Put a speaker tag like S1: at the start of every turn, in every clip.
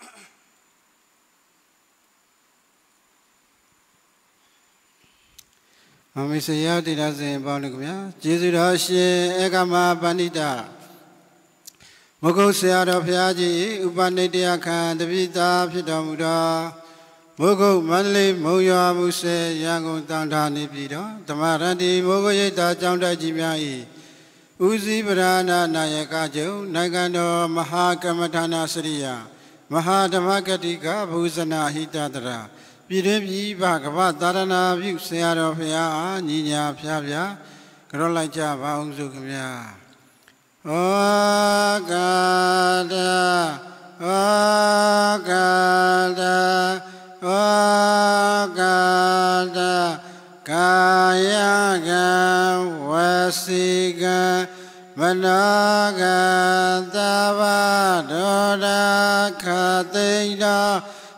S1: မမေဆရာတရားစင်ပေါင်းလို့ခင်ဗျာကျေးဇူးတော်ရှင်ဧကမပဏိတမဂုတ်ဆရာတော်ဘုရားကြီး ဥပနိတယခံတပိတာဖြစ်တော်မူသောမဂုတ်မန္တလေးမုံရွာမှုဆဲရန်ကုန်တန်ထာနေပြည်တော်ဓမ္မရတ္တိမောဂရိတ်တာကျောင်းတက်ကြီးများ၏ဦးစီးပရဏနာယကကျုံနိုင်ငံတော်မဟာကမ္မဌာနစရိယာမဟာဓမ္မဂတိကဘူဇနာဟိတတရာပြည်တွင်ပြည်ပကပ္ပသာရဏပြုဆရာတော်ဖရာညီညာဖျားဖျားကြောလိုက်ကြပါအောင်စုခင်ဗျာဩကာဒဩကာဒဩကာဒကာယကဝစီကမနောကသဗ္ဗဒေါတာခတိတာ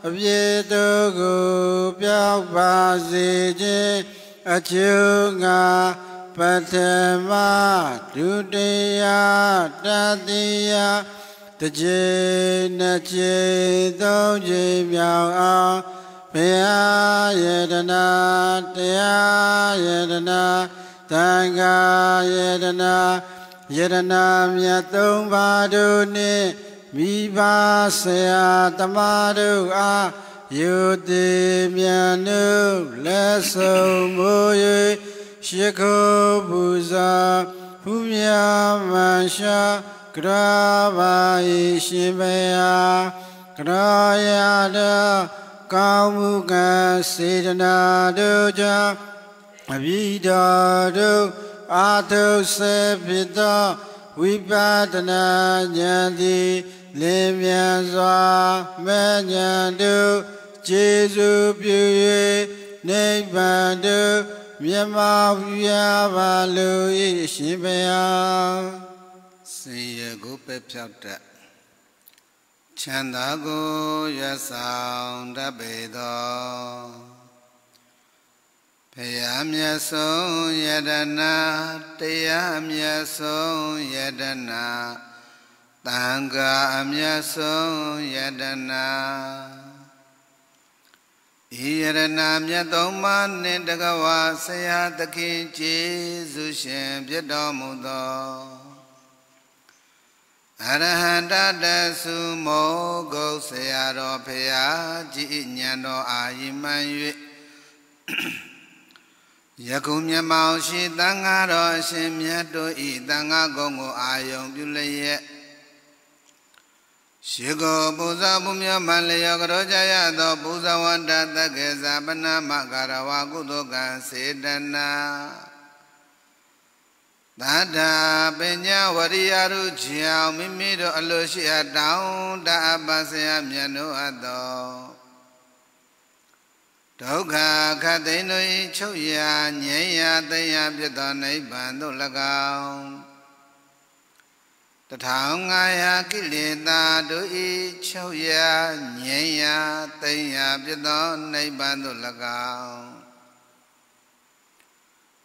S1: အပြည့်တို့ကိုပြောက်ပါစေခြင်းအချို့ငါပထမဒုတိယတတိယတခြင်းနှစ်ခြင်းသုံးခြင်းမြောက်အောင်ဘုရားယေတနာတရားယေတနာသံဃာယေတနာယရနာမြတ်သုံးပါးတို့နှင့်မိဘဆရာသမားတို့အားယုတိမြန်နုလက်ဆုံးမူ၍ရှိခိုးပူဇော်ဖူးမြမန်ရှာကရာဘာယရှင်ဘယာကရာယတာကောင်းမှုကစေတနာတို့ကြောင့်အဘိဓာတို့အာထုစေဖြစ်သောဝိပဒနာဉာဏ်သည်လင်းမြန်စွာမေဉာဏ်တို့ကျေစုပြု၍နိဗ္ဗာန်တို့မြတ်မောပြရပါလို့ဤရှင်ဘုရာ
S2: းစင်ရကိုပဲ့ဖြောက်တတ်ချမ်းသာကိုရဆောင်တတ်ပေသောဘုရားမြတ်ဆုံးယတနာတရားမြတ်ဆုံးယတနာတန်ခါအမြတ်ဆုံးယတနာဤယတနာမြတ်သုံးပါးနှင့်တကဝါဆရာသခင်ကျေးဇူးရှင်ပြည့်တော်မူသောအရဟန္တတသုမောဂုတ်ဆရာတော်ဖရာကြည်ညံတော်အာယိမှန်၍ယခုမြတ်မောင်ရှိသံဃာတော်အရှင်မြတ်တို့ဤသံဃာကုံကိုအာယုံပြုလျက်ရှိကိုပူဇော်မှုမြမလျောကရောကြရသော ပူဇဝန္တသက္ကေဇာပနမကာရဝကုသကံစေတနာသတ္တာပညာဝရိယရုကြောင့်မိမိတို့အလိုရှိအပ်တောင်းတအပ္ပဆရာမြတ်တို့အပ်သောဒုက္ခခတ်သိမ်းတို့၏ချုပ်ရာငြိမ်းရာသိမ်းရာဖြစ်သောနိဗ္ဗာန်သို့၎င်း1500ကိလေသာတို့၏ချုပ်ရာငြိမ်းရာသိမ်းရာဖြစ်သောနိဗ္ဗာန်သို့၎င်း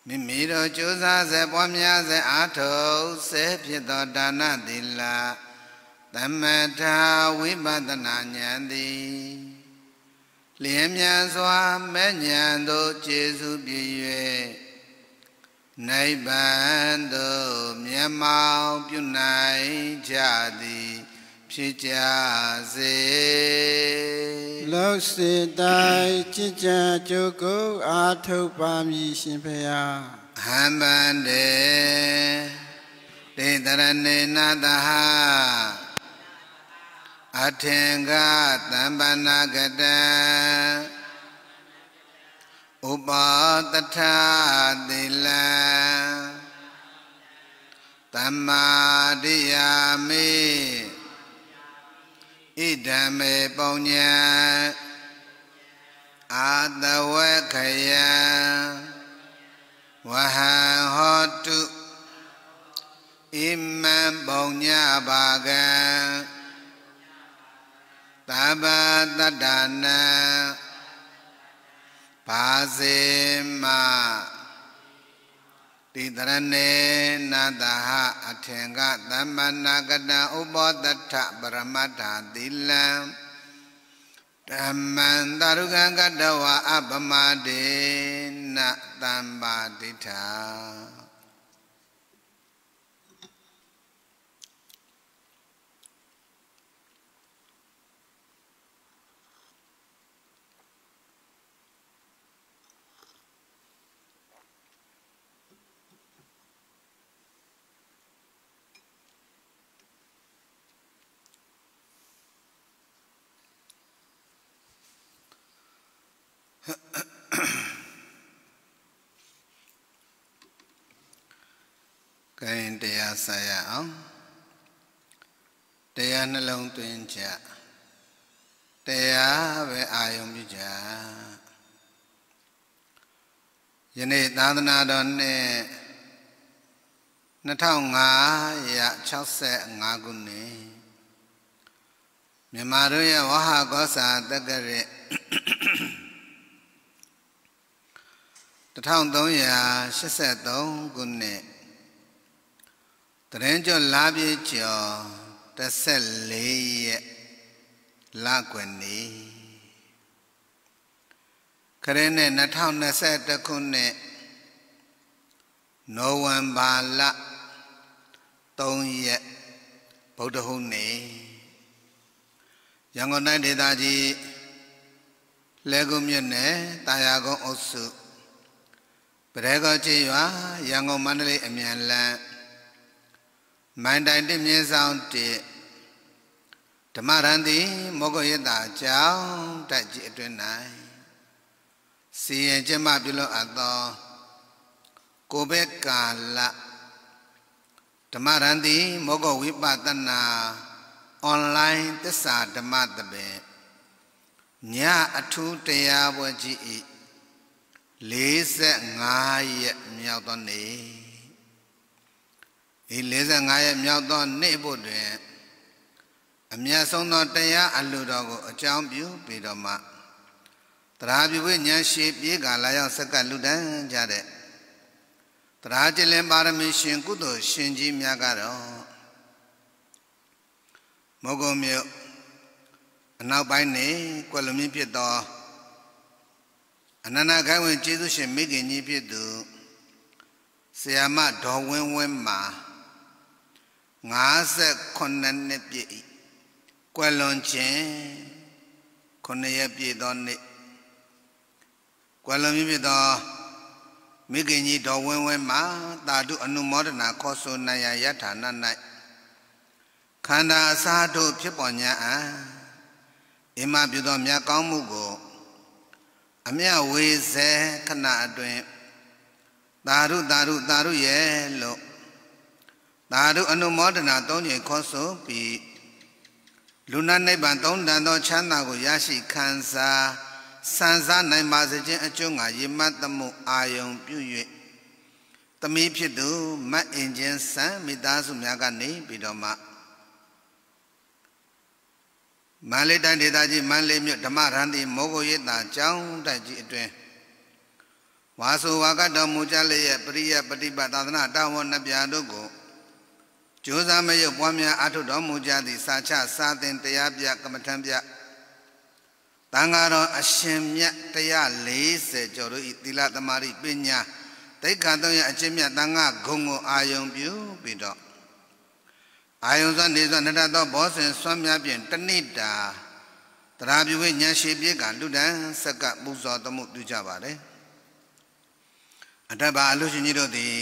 S2: မိမိတို့ကြိုးစားစေပွားများစေအားထုတ်စေဖြစ်သောဒါနသီလသမထဝိပဿနာဉာဏ်သည်လင်းမြန်စွာမဲ့ညံသို့ကျေစုပြည့်၍နိဗ္ဗာန်သို့မြတ်မောင်ပြုနိုင်ကြသည် ဖြစ်ကြစေလောစေတိုင်းကြည်ကြကြုတ်ကို
S1: အာထုတ်ပါမည်ရှင်ဖေယဟံဗန္တေ
S2: တေတရဏေနာတဟအထင်ကသံပနာကတံဥပါတထသီလံသမ္မာတိယာမိဣဒံမေပုံညာအာတဝခယံဝဟံဟောတုဣမံပုံညာဘာကံသဗ္ဗတတ္တနံဘာစေမတိတရဏေနာတဟအထင်ကသမ္မနာကတံဥပောတထပရမတ္ထာသီလံဓမ္မံတရုကံကတဝအပမတေနတံပါတိထာကဲတရားဆက်ရအောင်တရားနှလုံးသွင်းကြတရားပဲအာယုံပြုကြယနေ့သာသနာတော်နှစ်2565ခုနှစ်မြန်မာတို့ရဲ့ဝဟကောစာတက္ကရက်1383ခုနှစ်တရင်ကျော်လာပြည့်ကျော်14ရက်လကွယ်နေ့ခရဲနဲ့2021ခုနှစ်နိုဝင်ဘာလ3ရက်ဗုဒ္ဓဟူးနေ့ရန်ကုန်တိုင်းဒေသကြီးလဲကုမြစ်နယ်တာယာကုန်းအုပ်စုရဲကောချေရွာရန်ကုန်မန္တလေးအမြန်လန်းမိုင်တိုင်တမြင့်ဆောင်တဓမ္မရန်တိမောဂရတအကြောင်းတက်ကြည်အတွင်း၌စီရင်ကျမပြုလုပ်အပ်သော ကိုဘက်ကာလဓမ္မရန်တိမောဂဝိပဿနာအွန်လိုင်းသစ္စာဓမ္မတပင်ညအထူးတရားပွဲကြီး၏45ရက်မြောက်သောနေ့ဒီ45ရက်မြောက်သောနေ့ဖို့တွင် အမြတ်ဆုံးသောတရားအလိုတော်ကို အကြောင်းပြုပြီးတော့မှတရားပြုဝိညာဉ်ရှိပြေကာလာရောက်စက္ကလူတန်းကြတဲ့တရားကျင့်လင်ပါရမီရှင်ကုသိုလ်ရှင်ကြီးများကတော့မောဂုံမြို့အနောက်ပိုင်းနေကွယ်လွန်မြင့်ဖြစ်သောအနန္တခိုင်းဝင်ကျေးဇူးရှင်မိခင်ကြီးဖြစ်သူဆရာမဒေါ်ဝင်းဝင်းမှာ58နှစ်ပြည့်ကွယ်လွန်ခြင်း9ရက်ပြည့်သောနေ့ကွယ်လွန်ပြီဖြစ်သောမိခင်ကြီးတော်ဝင်းဝင်းမှာတာတုအနုမောဒနာခောဆိုနိုင်ရယထာဏ၌ခန္ဓာအစာတို့ဖြစ်ပေါ်냐အအိမ်မပြုသောမြတ်ကောင်းမှုကိုအမြဝေစေခဏအတွင်းသာဓုသာဓုသာဓုရဲ့လို့သာဓုအနုမောဒနာ၃ညခေါ်ဆိုပြီးလူနာနိဗ္ဗာန်သုံးတန်သောချမ်းသာကို ရရှိခံစားဆံစားနိုင်ပါစေခြင်းအကျိုးငါရေမတ်သမှုအာယုံပြု၍သမီးဖြစ်သူမတ်အင်ဂျင်ဆန်မိသားစုများကနေပြီးတော့မှမန္တလေးတိုင်းဒေသကြီးမန္တလေးမြို့ဓမ္မရန်တိမောဂုရိတာကျောင်းတိုက်ကြီးအတွင်ဝါဆိုဝါကတော်မူကြလျက်ပရိယပฏิပတ်သာသနာတာဝန်နှပြတို့ကိုကြိုးစားမရုပ်ပွားများအထုတော်မူကြသည့်စာချစာသင်တရားပြကမ္မထံပြတန်ဃာတော်အရှင်မြတ်140ကျော်တို့ဤသီလသမารိပညာတိက္ခာတော်ရဲ့အချင်းမြတ်တန်ဃာဂုံကိုအာယုံပြုပြီးတော့အာယုံစွမ်းနေစွမ်းနတသောဘောစဉ်စွမ်းများဖြင့်တဏိတာတရားပြုဝိညာရှိပြေကလူတန်စကပူဇော်သမှုပြုကြပါလေအတ္တဘာအလူရှင်ကြီးတို့သည်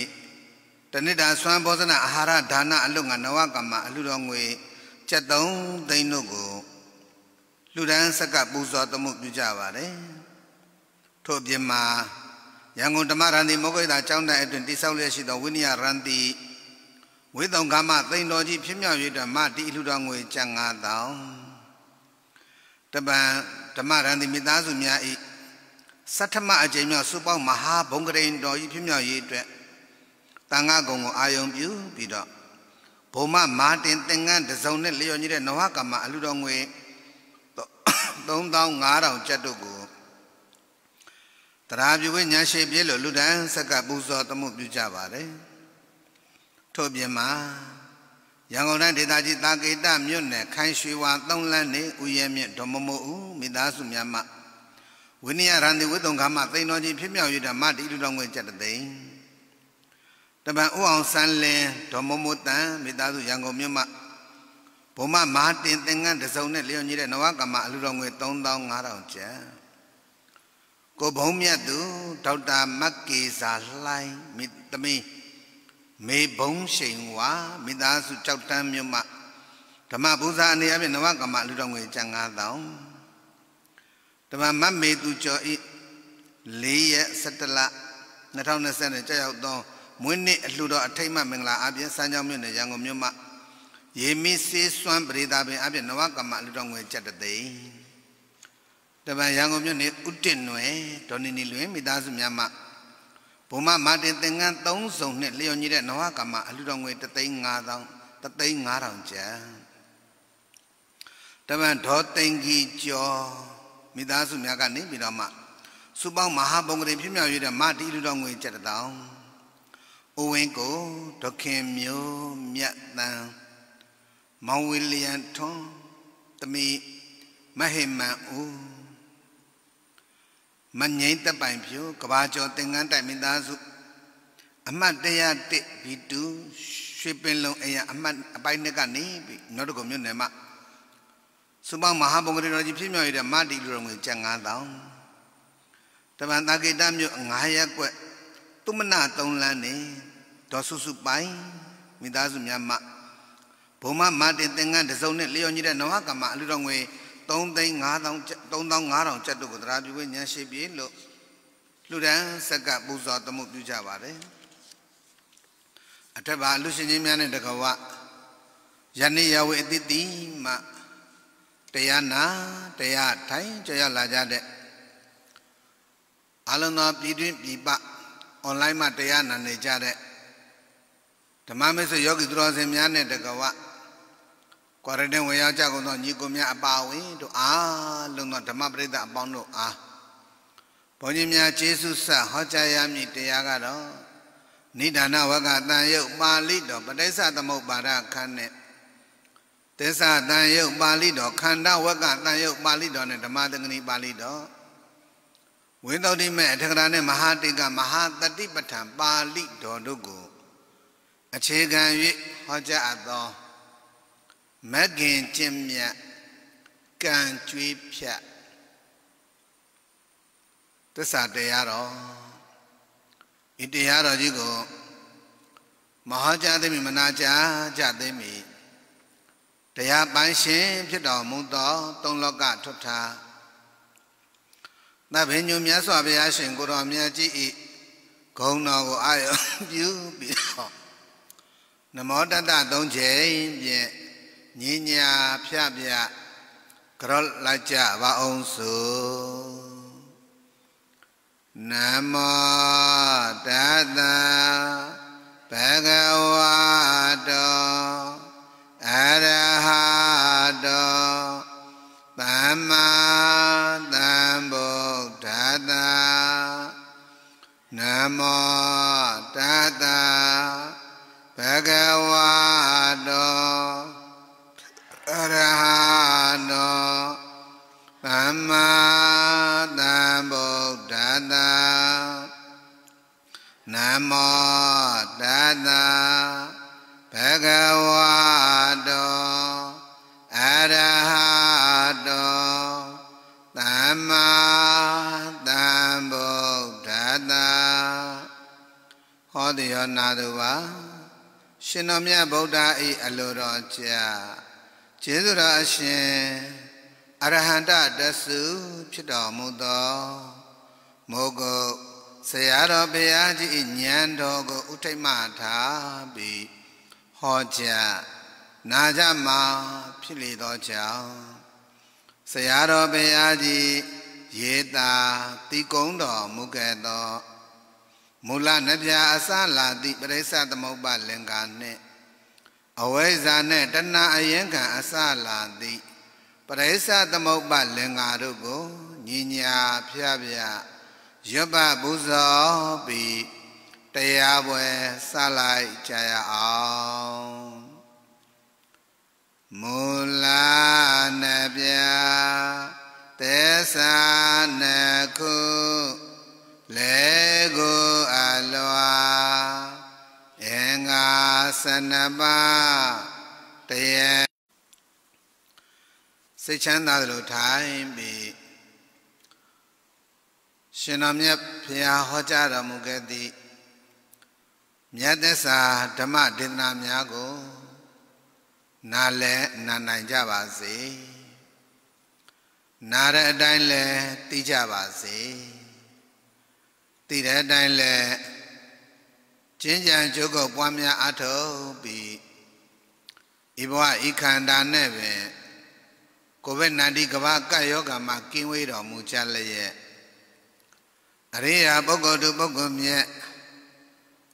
S2: တဏိတာစွမ်းဘောဇနာအာဟာရဒါနအလုငါနဝကမ္မအလူတော်ငွေ73သိန်းတို့ကိုလူတန်းစကပူဇော်သမှုပြုကြပါတယ်ထို့ပြင်မှာရန်ကုန်ဓမ္မရန်တီမောဂိတာကျောင်းတိုင်အတွင်တိဆောက်လျက်ရှိသောဝိနည်းရန်တီဝေတောင်ကမသိန်တော်ကြီးဖြစ်မြောက်၍ဓမ္မတိအလှတော်ငွေကျပ်9000တပံဓမ္မရန်တိမိသားစုများဤသတ္ထမအကျဉ်းမြောက်စုပေါင်းမဟာဘုံကရင်တော်ကြီးဖြစ်မြောက်ရေးအတွက်တန်ခါကုံကိုအာယုံပြုပြီးတော့ဘုံမမာတင်သင်္ကန်းတစုံနဲ့လျော်ညီတဲ့နဝကမအလှတော်ငွေ3500ကျပ်တို့ကိုတရားပြုဝိညာဉ်ရှိပြည့်လို့လူတန်းဆက်ကပူဇော်တမှုပြုကြပါတယ်။ထို့ပြင်မှာရန်ကုန်တိုင်းဒေသကြီးတာကိတမြို့နယ်ခိုင်ရွှေဝါသုံးလန်းနေဦးရဲမြင့်ဒေါ်မမို့ဦးမိသားစုများမှဝိနည်းရန်တိဝိတုံခါမသိန်တော်ကြီးဖြစ်မြောက်၍ဓမ္မတိလူတော်ငွေကြက်တသိန်းတပန်ဦးအောင်ဆန်းလင်းဒေါ်မမို့တန်မိသားစုရန်ကုန်မြို့မှဘုံမမာတင်သင်္ကန်းတစုံနဲ့လျော်ညီတဲ့နဝကမအလူတော်ငွေ3500ကျပ်ကိုဘုံမြတ်သူဒေါက်တာမက်ကေစာလှိုင်းမိသမီးမေဘုံရှိန်ဝါမိသားစုကြောက်တန်းမြို့မှဓမ္မပူဇာအနေအဖြင့်နဝကမ္မလူတော်ငွေကျန်9000ဓမ္မမတ်မေသူကျော်ဤ၄ရက်17လ2020ကြာရောက်သောမွေးနေ့အလှတော်အထိတ်မှမင်္ဂလာအပြင်စမ်းကြောင်းမြို့နယ်ရန်ကုန်မြို့မှရေမီစေးစွမ်းပရိသာပင်အပြင်နဝကမ္မလူတော်ငွေကျက်တသိန်းတပံရန်ကုန်မြို့နယ်ဥတ္တနွယ်ဒေါ်နီနီလွင်မိသားစုများမှဘုံမမာတင်သင်္ကန်း3စုံနဲ့လျော်ညီတဲ့နဝကမအလူတော်ငွေ35000 35000ကျန်တမန်ဒေါ်သိင်ကြီးကျော်မိသားစုများကနေပြီးတော့မှစုပေါင်းမဟာဘုံကလေးဖြစ်မြောက်ရတဲ့မတီလူတော်ငွေ7000ဦးဝင်းကိုဒခင်မျိုးမြတ်တန်မောင်ဝီလျံထွန်းတမီမဟိမန်ဦးမငိမ့်သက်ပိုင်ဖြူကဘာကျော်သင်္ကန်းတိုင်မိသားစုအမှတ်101ဘီတူရွှေပင်လုံးအရာအမှတ်အပိုင်းနှစ်ကနေပြီးနောက်တကုံမြို့နယ်မှာစူပောင်းမဟာဘုံကတိတော်ကြီးဖြစ်မြောက်ရတဲ့မတိလူတော်ငွေကျပ်9000တပန်သာကိတမြို့9ရက်ကွက်သူမနာ3လမ်းနေဒေါ်စုစုပိုင်မိသားစုများမှဘုံမမတင်သင်္ကန်းတစုံနဲ့လျော်ညီတဲ့နဝကမ္မအလူတော်ငွေ1 3သိန်း5000 3500ကျပ်တို့ကိုတရားပြုဝိညာဉ်ရှိပြီလို့လူတန်းစကပူဇော်တမှုပြုကြပါတယ်အထက်ပါလူရှင်ကြီးများနဲ့တကဝယနေ့ရဝေအတိတိမှတရားနာတရားထိုင်ကြရလာကြတဲ့အလုံးသောပြည်တွင်းပြည်ပအွန်လိုင်းမှာတရားနာနေကြတဲ့ဓမ္မမိတ်ဆွေယောဂီသူတော်စင်များနဲ့တကဝကွာရတဲ့ဝင်ရောက်ကြကုန်သောညီကိုများအပါဝင်တို့အားလုံးသောဓမ္မပရိသတ်အပေါင်းတို့အားဘုန်းကြီးများကျေးဇူးဆက်ဟောကြားရမည်တရားကတော့နိဒာနဝကတန်ယုတ်ပါဠိတော်ပဋိစ္စသမုပ္ပါဒခန်းနဲ့သစ္စာတန်ယုတ်ပါဠိတော်ခန္ဓာဝကတန်ယုတ်ပါဠိတော်နဲ့ဓမ္မသင်္ကနီပါဠိတော်ဝိသုဒ္ဓိမေအထကရာနဲ့မဟာတိကမဟာတတိပဋ္ဌံပါဠိတော်တို့ကိုအခြေခံ၍ဟောကြားအပ်သောမကင်ကျင့်မြတ်ကံကြွေးဖြတ်သစ္စာတရားတော်ဤတရားတော်ကြီးကိုမဟာကြာသိမိမနာကြာကြာသိမိတရားပိုင်းရှင်ဖြစ်တော်မူသောသုံးလောကထွတ်ထားသဗ္ဗညုမြတ်စွာဘုရားရှင်ကိုတော်မြတ်ကြီးဤဂုဏ်တော်ကိုအာရုံပြုပြီးတော့နမောတတသုံးချိန်ဖြင့်ညင်ညာဖြတ်ဖြတ်ကြောလိုက်ကြပါအောင်စုနမောတတဗဂရှင်တော်မြတ်ဗုဒ္ဓဤအလိုတော်ကြာကျေးဇူးတော်အရှင်အရဟန္တတဆုဖြစ်တော်မူသောမောဂုတ်ဆရာတော်ဘုရားကြီးဤဉာဏ်တော်ကိုဥထိတ်မှထားပြီးဟောကြားနာကြမှာဖြစ်လေသောကြောင့်ဆရာတော်ဘုရားကြီးရေတာတိကုံတော်မူခဲ့သောမူလနပြအစလာသည့်ပရိစ္ဆသမုပ္ပါလင်္ကာနှင့်အဝိဇ္ဇာနှင့်တဏှာအယင်ခံအစလာသည့်ပရိစ္ဆသမုပ္ပါလင်္ကာတို့ကိုညီညာဖြဖြရွတ်ပပူဇော်ပြီးတရားပွဲစလိုက်ကြရအောင်မူလနပြသစ္စာနှခုလေကိုအလွာအင်္ဂါ12ပါးတရေစိတ်ချမ်းသာသလိုထိုင်ပြီးရှင်တော်မြတ်ဖျားဟောကြားတော်မူခဲ့သည့်မြတ်သစ္စာဓမ္မဒေသနာများကိုနားလည်နားနိုင်ကြပါစေနားတဲ့အတိုင်းလည်းသိကြပါစေတည်တဲ့အတိုင်းလည်းကျင့်ကြံကြုတ်ကိုပွားများ အထောက်ပြီးဤဘဝဤခန္ဓာနဲ့ပင်ကိုဗစ် -19 ကမ္ဘာကပ်ရောဂါမှာကင်းဝေးတော်မူကြလျက်အရိယာပုဂ္ဂိုလ်သူပုဂ္ဂိုလ်မြတ်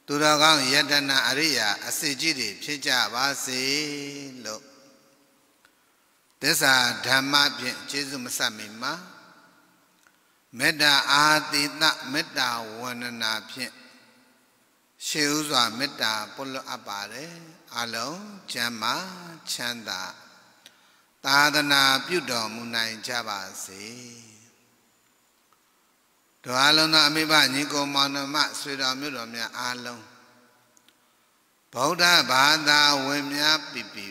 S2: သူတော်ကောင်းယတနာ အရိယာအစစ်ကြီးတွေဖြစ်ကြပါစေလို့သစ္စာဓမ္မဖြင့်ကျေးဇူးမဆက်မိမှာမေတ္တာအာတိတမေတ္တာဝန္ဒနာဖြင့်ရှေးဥစွာမေတ္တာပွလွတ်အပ်ပါတယ်အလုံးကျမ်းမာချမ်းသာ သာသနာပြုတော်မူနိုင်ကြပါစေတို့အလုံးသောအမိဘညီကိုမောင်နှမဆွေတော်မျိုးတော်များအလုံးဗုဒ္ဓဘာသာဝင်များပြီပြီ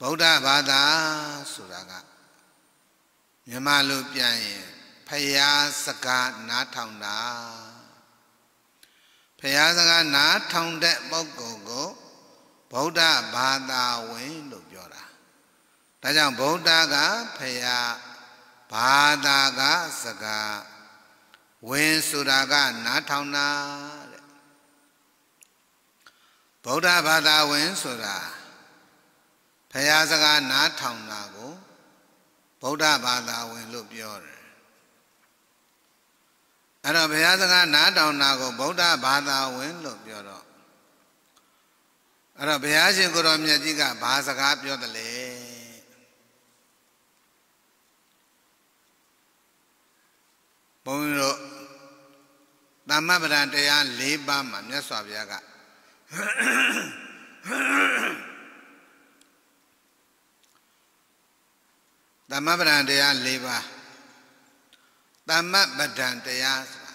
S2: ဗုဒ္ဓဘာသာဆိုတာကမြမလိုပြန်ရင်ဖယားစကားနားထောင်တာဖယားစကားနားထောင်တဲ့ပုဂ္ဂိုလ်ကိုဗုဒ္ဓဘာသာဝင်လို့ပြောတာဒါကြောင့်ဗုဒ္ဓကဖယားဘာသာကစကားဝင်ဆိုတာကနားထောင်တာတဲ့ဗုဒ္ဓဘာသာဝင်ဆိုတာဖယားစကားနားထောင်တာဗုဒ္ဓဘာသာဝင်လို့ပြောတယ်အဲ့တော့ဘုရားစကားနားတောင်နာကိုဗုဒ္ဓဘာသာဝင်လို့ပြောတော့အဲ့တော့ဘုရားရှင်ကိုတော်မြတ်ကြီးကဘာစကားပြောတယ်လဲဘုန်းကြီးတို့သမ္မပဒံတရား၄ပါးမှာမြတ်စွာဘုရားကသမပဒံတရား၄ပါးသမပဒံတရားဆိုတာ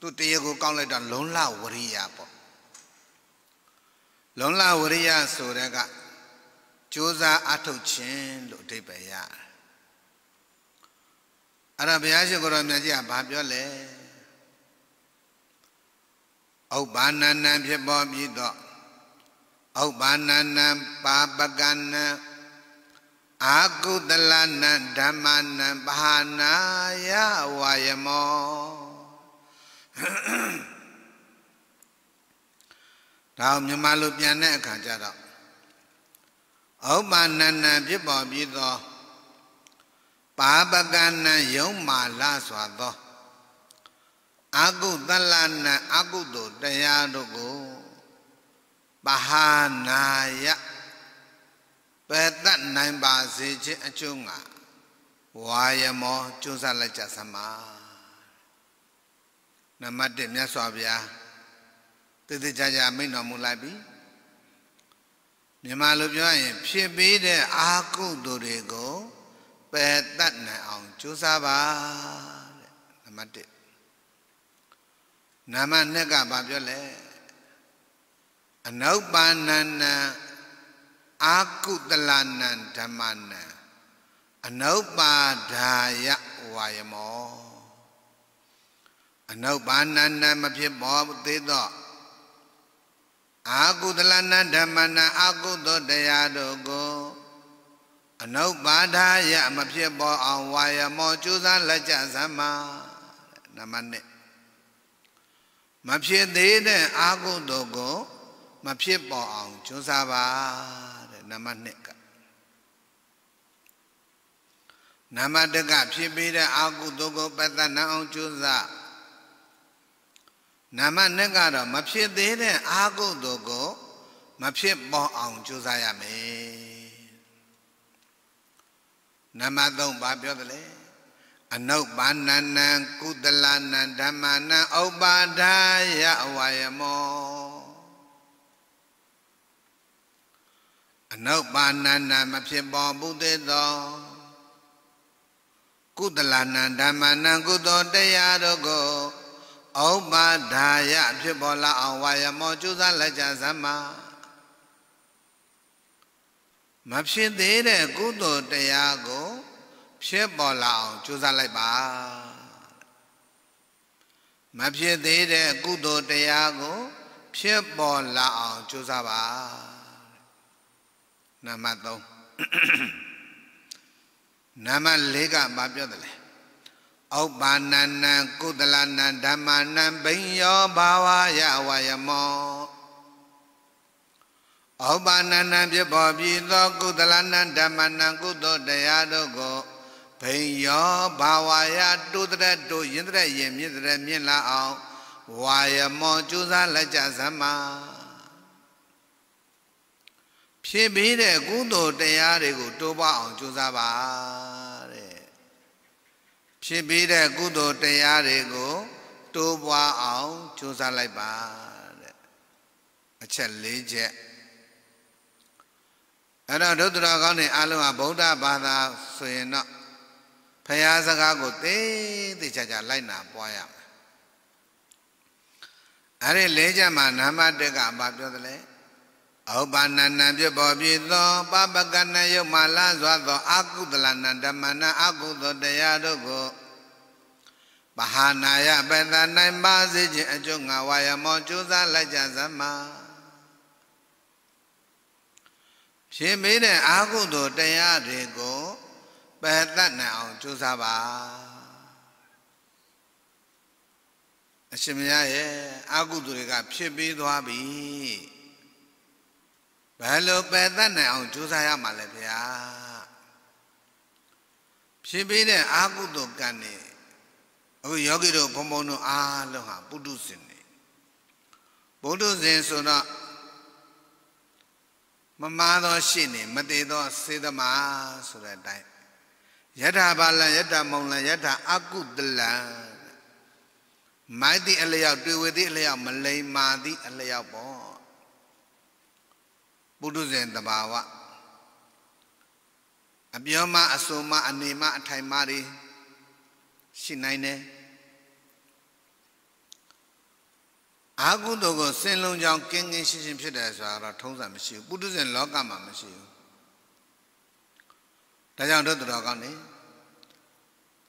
S2: သူတရားကိုကောက်လိုက်တော့လုံလဝရိယပေါ့လုံလဝရိယဆိုတဲ့ကကြိုးစားအထုတ်ခြင်းလို့အဓိပ္ပာယ်ရတယ်အဲ့ဒါဘုရားရှင်ကိုယ်တော်မြတ်ကြီးကဘာပြောလဲဥပ္ပါဏဏံဖြစ်ပေါ်ပြီးတော့ဥပ္ပါဏဏံပါပကဏံအာကုသလနံဓမ္မနံပဟာနာယဝါယမောဒါမြန်မာလိုပြန်တဲ့အခါကျတော့ဥပ္ပါဏဏဖြစ်ပေါ်ပြီးသောပါပကဏံယုံမာလစွာသောအာကုသလနံအာကုတ္တတရားတို့ကိုပဟာနာယပယ်တတ်နိုင်ပါစေခြင်းအကျိုးငါဝါယမောကြိုးစားလိုက်ကြစမ်းပါနံပါတ်1မြတ်စွာဘုရားတည်တည်ကြကြမိန့်တော်မူလိုက်ပြီမြန်မာလိုပြောရင်ဖြစ်ပြီးတဲ့အာကုသိုလ်တွေကိုပယ်တတ်နိုင်အောင်ကြိုးစားပါတဲ့နံပါတ်1နံပါတ်2ကဘာပြောလဲအနုပ္ပန္နအာကုတလနံဓမ္မနံအနုပါဒာယဝါယမောအနုပါဏနံမဖြစ်ပေါ်သေးသောအာကုတလနံဓမ္မနံအာကုသောတရားတို့ကိုအနုပါဒာယမဖြစ်ပေါ်အောင်ဝါယမောကျူးစားလက်ကြသမ္မာနမနဲ့မဖြစ်သေးတဲ့အာကုသိုလ်ကို မဖြစ်ပေါ်အောင်ကျူးစားပါတဲ့နံပါတ်1ကနံပါတ်1ကဖြစ်ပြီးတဲ့အာကုသိုလ်ကိုပတ္တနာအောင်ကျူးစားနံပါတ်2ကတော့မဖြစ်သေးတဲ့အာကုသိုလ်ကိုမဖြစ်ပေါ်အောင်ကြိုးစားရမယ်နံပါတ်3ဘာပြောသလဲအနုပ္ပန္နနံကုသလနံဓမ္မနံဥပ္ပါဒယအဝယမောအနုပါဏနာမဖြစ်ပေါ်ဘူးသေးသောကုသလနာဓမ္မနံကုသောတရားတို့ကိုဥပ္ပါဒါယဖြစ်ပေါ်လာအောင်ဝါယမောကျူးစားလက်ကြစမ်းမမဖြစ်သေးတဲ့ကုသိုလ်တရားကို ဖြစ်ပေါ်လာအောင်ကြိုးစားလိုက်ပါ မဖြစ်သေးတဲ့ကုသိုလ်တရားကို ဖြစ်ပေါ်လာအောင်ကြိုးစားပါနံပါတ်3နံပါတ်4ကဘာပြောတယ်လဲဩပါဏနံကုသလနံဓမ္မနံဘိညောဘာဝယဝယမောဩပါဏနံဖြစ်ပေါ်ပြီးသောကုသလနံဓမ္မနံကုသိုလ်တရားတို့ကိုဘိညောဘာဝယတုတရတုယင်တရယင်မြင့်တရမြင့်လာအောင်ဝါယမောကျူးစားလက်ကြသမ္မာဖြစ်ပြီးတဲ့ကုသိုလ်တရားတွေကိုတိုးပွားအောင်ကြိုးစားပါတဲ့ဖြစ်ပြီးတဲ့ကုသိုလ်တရားတွေကိုတိုးပွားအောင်ကြိုးစားလိုက်ပါတဲ့အချက်၄ချက်အဲ့တော့ဒုဒ္ဒရာကောင်းတဲ့အာလုံးဟာဗုဒ္ဓဘာသာဆိုရင်တော့ဖရာစကားကိုသိသိချာချာလိုက်နာပွားရမယ်အဲ့ဒီ၄ချက်မှာနံပါတ်၁ကဘာပြောသလဲဥပ္ပန္နံဖြစ်ပေါ်ပြီသောပပကနယုတ်မှလာစွာသောအာကုသလနံဓမ္မနံအာကုသောတရားတို့ကိုပဟာနာယပတနိုင်ပါစေခြင်းအကျိုးငါဝါယမောကြိုးစားလိုက်ကြစမ်းပါဖြစ်မေးတဲ့အာဟုသောတရားတွေကိုပယ်တတ်နိုင်အောင်ကြိုးစားပါအရှင်မရရဲ့အာဟုသူတွေက ဖြစ်ပြီးသွားပြီဘယ်လိုပယ်တတ်နိုင်အောင်ကြိုးစားရမှာလဲဗျာဖြစ်ပြီးတဲ့အာဟုတုကံနေအခုယောဂီတို့ဘုံဘုံတို့အားလုံးဟာပုထုဇဉ်နေပုထုဇဉ်ဆိုတော့မမာသောရှိနေမတည်သော စေတမာဆိုတဲ့အတိုင်းယထာဘာလံယထာမုံလံယထာအကုတလံမိုက်သည့်အလျောက်တွေ့ဝေသည့်အလျောက်မလိမ္မာသည့်အလျောက်ပေါ့ပုထုဇဉ်တဘာဝအပြောမအဆိုမအနေမအထိုင်မတွေရှိနိုင်တယ်အာဟုတုကိုစင်လုံးကြောင်းကင်းကင်းရှင်းရှင်းဖြစ်တယ်ဆိုတာတော့ထုံးစံမရှိဘူးပုထုဇဉ်လောကမှာမရှိဘူးဒါကြောင့်တို့တော်ကောင်းနေ